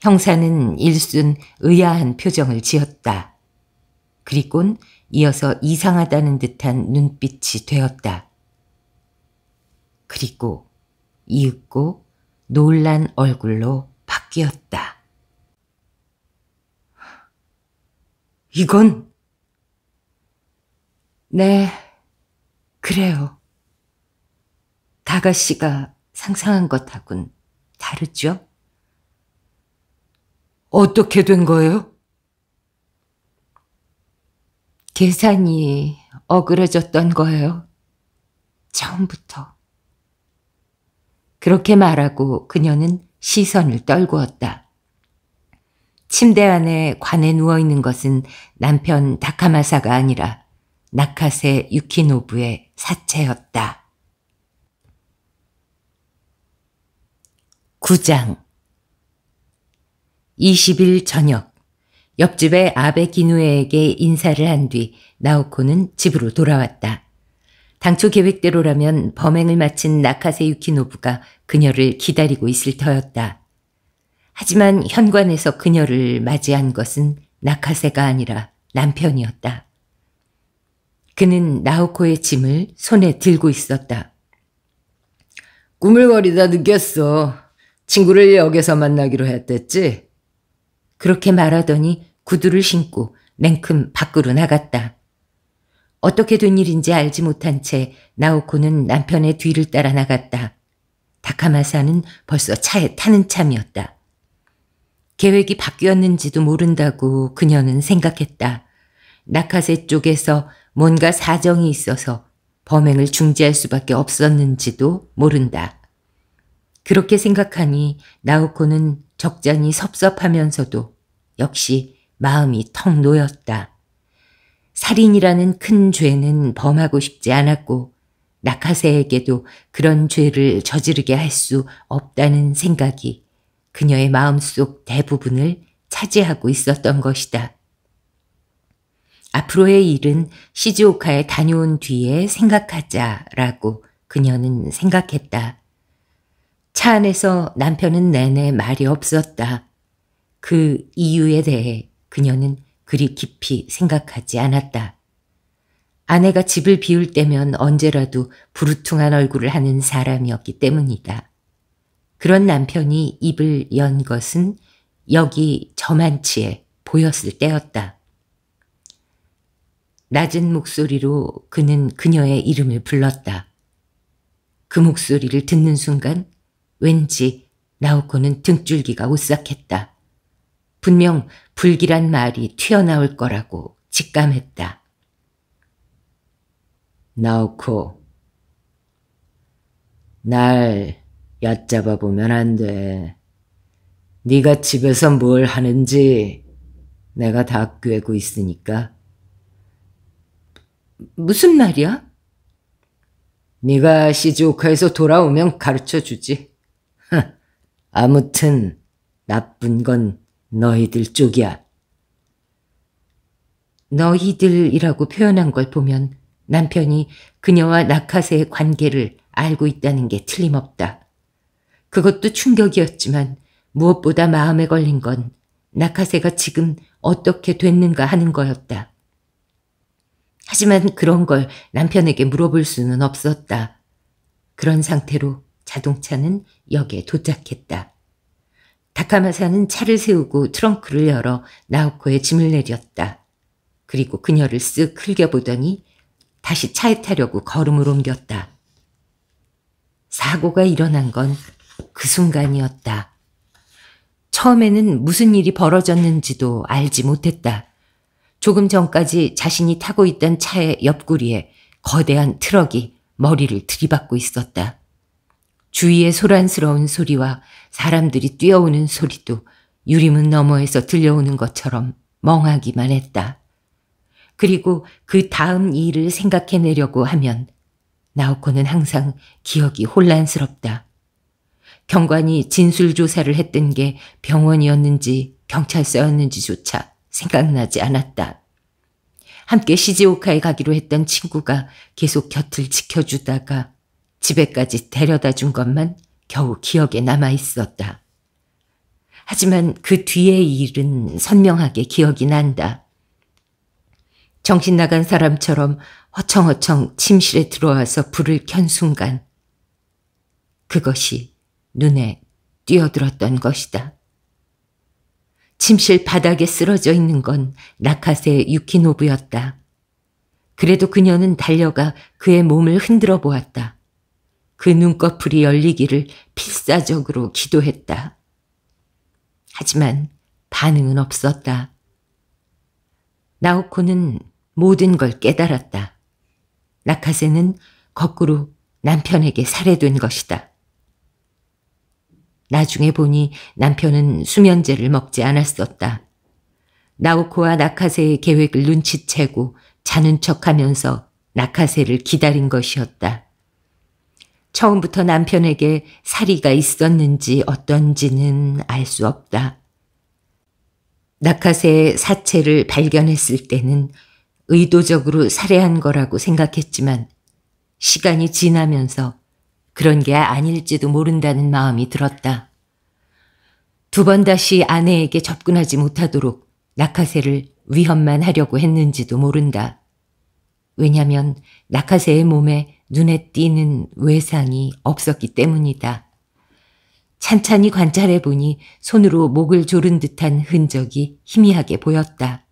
형사는 일순 의아한 표정을 지었다. 그리곤 이어서 이상하다는 듯한 눈빛이 되었다. 그리고 이윽고 놀란 얼굴로 바뀌었다. 이건 네, 그래요. 다가 씨가 상상한 것하고 다르죠? 어떻게 된 거예요? 계산이 어그러졌던 거예요. 처음부터. 그렇게 말하고 그녀는 시선을 떨구었다. 침대 안에 관에 누워있는 것은 남편 다카마사가 아니라 낙하세 유키노부의 사체였다. 9장 20일 저녁 옆집의 아베 기누에에게 인사를 한 뒤 나오코는 집으로 돌아왔다. 당초 계획대로라면 범행을 마친 나카세 유키노부가 그녀를 기다리고 있을 터였다. 하지만 현관에서 그녀를 맞이한 것은 나카세가 아니라 남편이었다. 그는 나오코의 짐을 손에 들고 있었다. 꾸물거리다 느꼈어. 친구를 역에서 만나기로 했댔지? 그렇게 말하더니 구두를 신고 냉큼 밖으로 나갔다. 어떻게 된 일인지 알지 못한 채 나오코는 남편의 뒤를 따라 나갔다. 다카마사는 벌써 차에 타는 참이었다. 계획이 바뀌었는지도 모른다고 그녀는 생각했다. 나카세 쪽에서 뭔가 사정이 있어서 범행을 중지할 수밖에 없었는지도 모른다. 그렇게 생각하니 나우코는 적잖이 섭섭하면서도 역시 마음이 텅 놓였다. 살인이라는 큰 죄는 범하고 싶지 않았고 낙하세에게도 그런 죄를 저지르게 할 수 없다는 생각이 그녀의 마음속 대부분을 차지하고 있었던 것이다. 앞으로의 일은 시즈오카에 다녀온 뒤에 생각하자라고 그녀는 생각했다. 차 안에서 남편은 내내 말이 없었다. 그 이유에 대해 그녀는 그리 깊이 생각하지 않았다. 아내가 집을 비울 때면 언제라도 부르퉁한 얼굴을 하는 사람이었기 때문이다. 그런 남편이 입을 연 것은 여기 저만치에 보였을 때였다. 낮은 목소리로 그는 그녀의 이름을 불렀다. 그 목소리를 듣는 순간 왠지 나오코는 등줄기가 오싹했다. 분명 불길한 말이 튀어나올 거라고 직감했다. 나오코, 날 얕잡아 보면 안 돼. 네가 집에서 뭘 하는지 내가 다 꿰고 있으니까. 무슨 말이야? 네가 시즈오카에서 돌아오면 가르쳐 주지. 아무튼 나쁜 건 너희들 쪽이야. 너희들이라고 표현한 걸 보면 남편이 그녀와 나카세의 관계를 알고 있다는 게 틀림없다. 그것도 충격이었지만 무엇보다 마음에 걸린 건 나카세가 지금 어떻게 됐는가 하는 거였다. 하지만 그런 걸 남편에게 물어볼 수는 없었다. 그런 상태로 자동차는 역에 도착했다. 다카마사는 차를 세우고 트렁크를 열어 나우코에 짐을 내렸다. 그리고 그녀를 쓱 흘겨보더니 다시 차에 타려고 걸음을 옮겼다. 사고가 일어난 건 그 순간이었다. 처음에는 무슨 일이 벌어졌는지도 알지 못했다. 조금 전까지 자신이 타고 있던 차의 옆구리에 거대한 트럭이 머리를 들이받고 있었다. 주위의 소란스러운 소리와 사람들이 뛰어오는 소리도 유리문 너머에서 들려오는 것처럼 멍하기만 했다. 그리고 그 다음 일을 생각해내려고 하면 나오코는 항상 기억이 혼란스럽다. 경관이 진술조사를 했던 게 병원이었는지 경찰서였는지조차 생각나지 않았다. 함께 시즈오카에 가기로 했던 친구가 계속 곁을 지켜주다가 집에까지 데려다 준 것만 겨우 기억에 남아 있었다. 하지만 그 뒤의 일은 선명하게 기억이 난다. 정신 나간 사람처럼 허청허청 침실에 들어와서 불을 켠 순간 그것이 눈에 뛰어들었던 것이다. 침실 바닥에 쓰러져 있는 건 나카세 유키노브였다 그래도 그녀는 달려가 그의 몸을 흔들어 보았다. 그 눈꺼풀이 열리기를 필사적으로 기도했다. 하지만 반응은 없었다. 나오코는 모든 걸 깨달았다. 나카세는 거꾸로 남편에게 살해된 것이다. 나중에 보니 남편은 수면제를 먹지 않았었다. 나오코와 나카세의 계획을 눈치채고 자는 척하면서 나카세를 기다린 것이었다. 처음부터 남편에게 사리가 있었는지 어떤지는 알 수 없다. 낙하새의 사체를 발견했을 때는 의도적으로 살해한 거라고 생각했지만 시간이 지나면서 그런 게 아닐지도 모른다는 마음이 들었다. 두 번 다시 아내에게 접근하지 못하도록 낙하새를 위험만 하려고 했는지도 모른다. 왜냐면 낙하새의 몸에 눈에 띄는 외상이 없었기 때문이다. 찬찬히 관찰해 보니 손으로 목을 조른 듯한 흔적이 희미하게 보였다.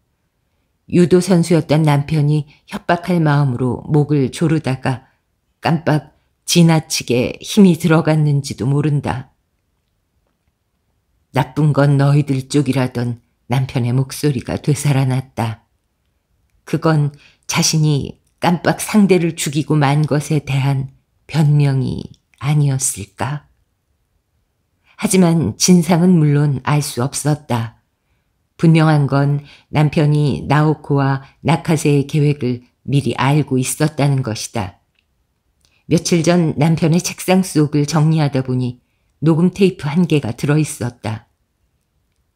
유도 선수였던 남편이 협박할 마음으로 목을 조르다가 깜빡 지나치게 힘이 들어갔는지도 모른다. 나쁜 건 너희들 쪽이라던 남편의 목소리가 되살아났다. 그건 자신이 깜빡 상대를 죽이고 만 것에 대한 변명이 아니었을까? 하지만 진상은 물론 알 수 없었다. 분명한 건 남편이 나오코와 나카세의 계획을 미리 알고 있었다는 것이다. 며칠 전 남편의 책상 속을 정리하다 보니 녹음 테이프 한 개가 들어 있었다.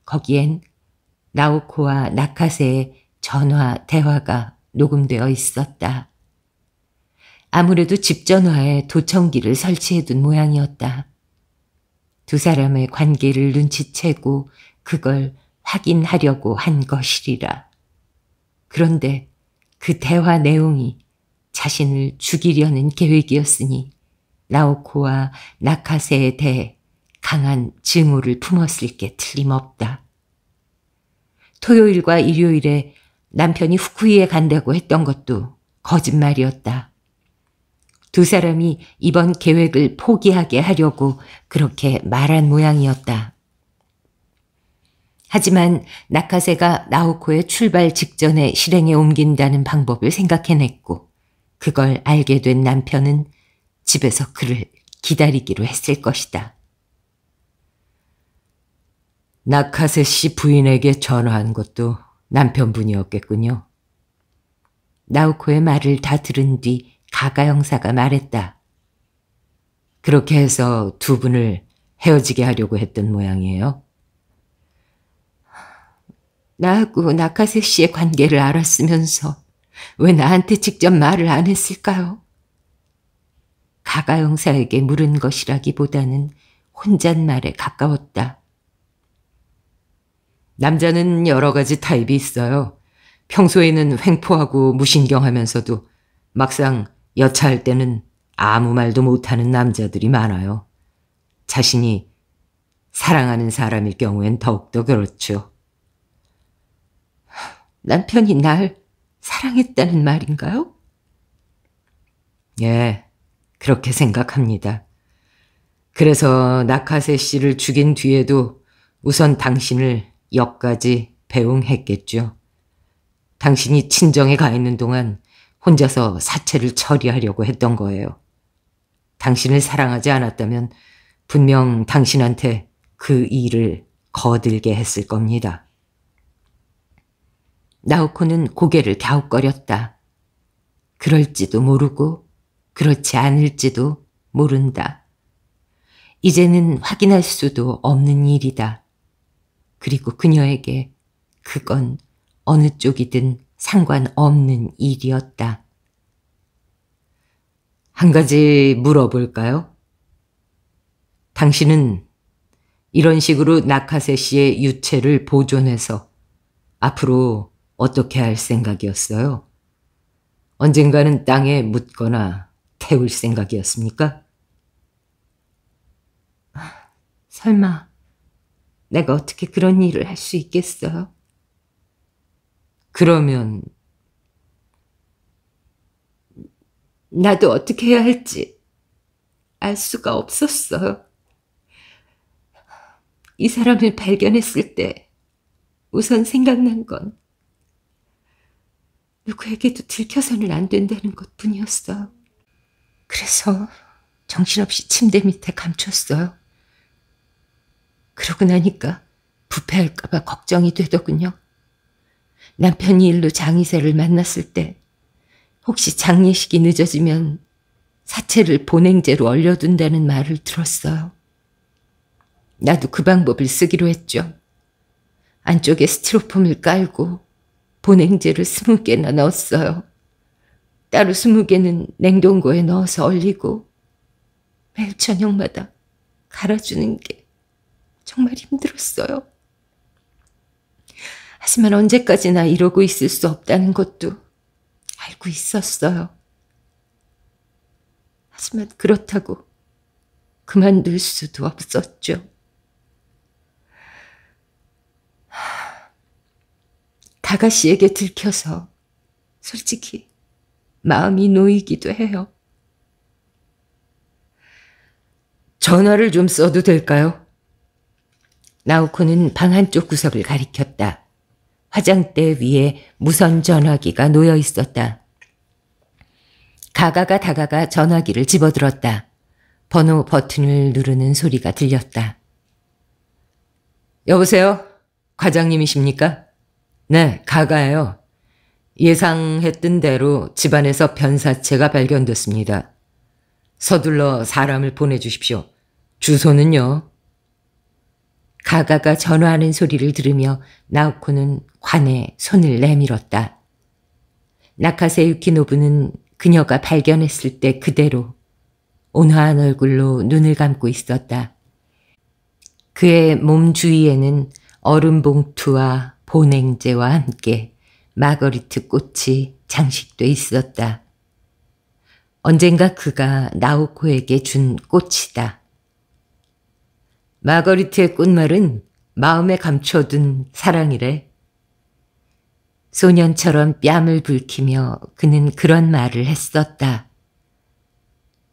거기엔 나오코와 나카세의 전화 대화가 녹음되어 있었다. 아무래도 집 전화에 도청기를 설치해둔 모양이었다. 두 사람의 관계를 눈치채고 그걸 확인하려고 한 것이리라. 그런데 그 대화 내용이 자신을 죽이려는 계획이었으니 나오코와 나카세에 대해 강한 증오를 품었을 게 틀림없다. 토요일과 일요일에 남편이 후쿠이에 간다고 했던 것도 거짓말이었다. 두 사람이 이번 계획을 포기하게 하려고 그렇게 말한 모양이었다. 하지만 나카세가 나우코의 출발 직전에 실행에 옮긴다는 방법을 생각해냈고 그걸 알게 된 남편은 집에서 그를 기다리기로 했을 것이다. 나카세 씨 부인에게 전화한 것도 남편분이었겠군요. 나우코의 말을 다 들은 뒤 가가 형사가 말했다. 그렇게 해서 두 분을 헤어지게 하려고 했던 모양이에요. 나하고 나카세 씨의 관계를 알았으면서 왜 나한테 직접 말을 안 했을까요? 가가 형사에게 물은 것이라기보다는 혼잣말에 가까웠다. 남자는 여러 가지 타입이 있어요. 평소에는 횡포하고 무신경하면서도 막상 여차할 때는 아무 말도 못하는 남자들이 많아요. 자신이 사랑하는 사람일 경우엔 더욱더 그렇죠. 남편이 날 사랑했다는 말인가요? 예, 그렇게 생각합니다. 그래서 나카세 씨를 죽인 뒤에도 우선 당신을 역까지 배웅했겠죠. 당신이 친정에 가 있는 동안 혼자서 사체를 처리하려고 했던 거예요. 당신을 사랑하지 않았다면 분명 당신한테 그 일을 거들게 했을 겁니다. 나우코는 고개를 갸웃거렸다. 그럴지도 모르고 그렇지 않을지도 모른다. 이제는 확인할 수도 없는 일이다. 그리고 그녀에게 그건 어느 쪽이든 상관없는 일이었다. 한 가지 물어볼까요? 당신은 이런 식으로 나카세 씨의 유체를 보존해서 앞으로 어떻게 할 생각이었어요? 언젠가는 땅에 묻거나 태울 생각이었습니까? 설마... 내가 어떻게 그런 일을 할 수 있겠어? 그러면 나도 어떻게 해야 할지 알 수가 없었어. 이 사람을 발견했을 때 우선 생각난 건 누구에게도 들켜서는 안 된다는 것 뿐이었어. 그래서 정신없이 침대 밑에 감췄어요. 그러고 나니까 부패할까봐 걱정이 되더군요. 남편이 일로 장의사를 만났을 때 혹시 장례식이 늦어지면 사체를 보냉제로 얼려둔다는 말을 들었어요. 나도 그 방법을 쓰기로 했죠. 안쪽에 스티로폼을 깔고 보냉제를 스무 개나 넣었어요. 따로 스무 개는 냉동고에 넣어서 얼리고 매일 저녁마다 갈아주는 게 정말 힘들었어요. 하지만 언제까지나 이러고 있을 수 없다는 것도 알고 있었어요. 하지만 그렇다고 그만둘 수도 없었죠. 다가씨에게 들켜서 솔직히 마음이 놓이기도 해요. 전화를 좀 써도 될까요? 나우코는 방 한쪽 구석을 가리켰다. 화장대 위에 무선 전화기가 놓여 있었다. 가가가 다가가 전화기를 집어들었다. 번호 버튼을 누르는 소리가 들렸다. 여보세요? 과장님이십니까? 네, 가가요. 예상했던 대로 집안에서 변사체가 발견됐습니다. 서둘러 사람을 보내주십시오. 주소는요? 가가가 전화하는 소리를 들으며 나우코는 관에 손을 내밀었다. 나카세 유키노부는 그녀가 발견했을 때 그대로 온화한 얼굴로 눈을 감고 있었다. 그의 몸 주위에는 얼음 봉투와 보냉제와 함께 마거리트 꽃이 장식돼 있었다. 언젠가 그가 나오코에게 준 꽃이다. 마거리트의 꽃말은 마음에 감춰둔 사랑이래. 소년처럼 뺨을 붉히며 그는 그런 말을 했었다.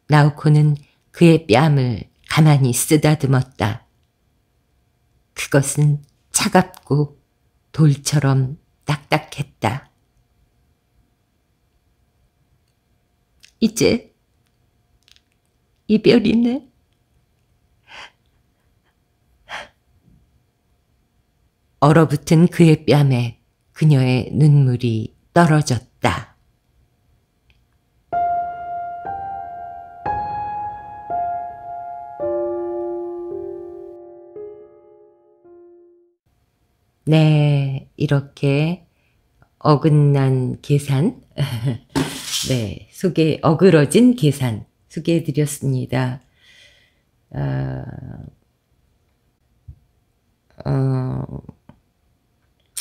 나우코는 그의 뺨을 가만히 쓰다듬었다. 그것은 차갑고 돌처럼 딱딱했다. 이제 이별이네. 얼어붙은 그의 뺨에 그녀의 눈물이 떨어졌다. 네, 이렇게 어긋난 계산, 네, 소개, 어그러진 계산 소개해 드렸습니다. 아, 어, 어,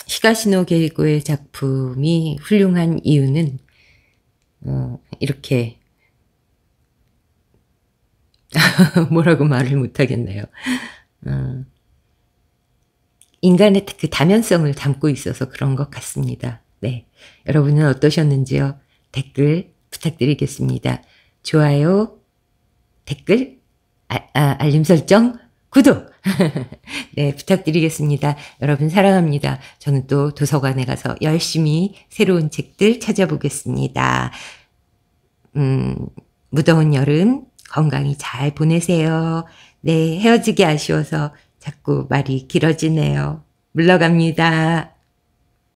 히가시노 게이고의 작품이 훌륭한 이유는 어, 이렇게 뭐라고 말을 못하겠네요. 어, 인간의 그 다면성을 담고 있어서 그런 것 같습니다. 네, 여러분은 어떠셨는지요? 댓글 부탁드리겠습니다. 좋아요, 댓글, 아, 아, 알림 설정 구독! 네, 부탁드리겠습니다. 여러분 사랑합니다. 저는 또 도서관에 가서 열심히 새로운 책들 찾아보겠습니다. 음, 무더운 여름 건강히 잘 보내세요. 네, 헤어지기 아쉬워서 자꾸 말이 길어지네요. 물러갑니다.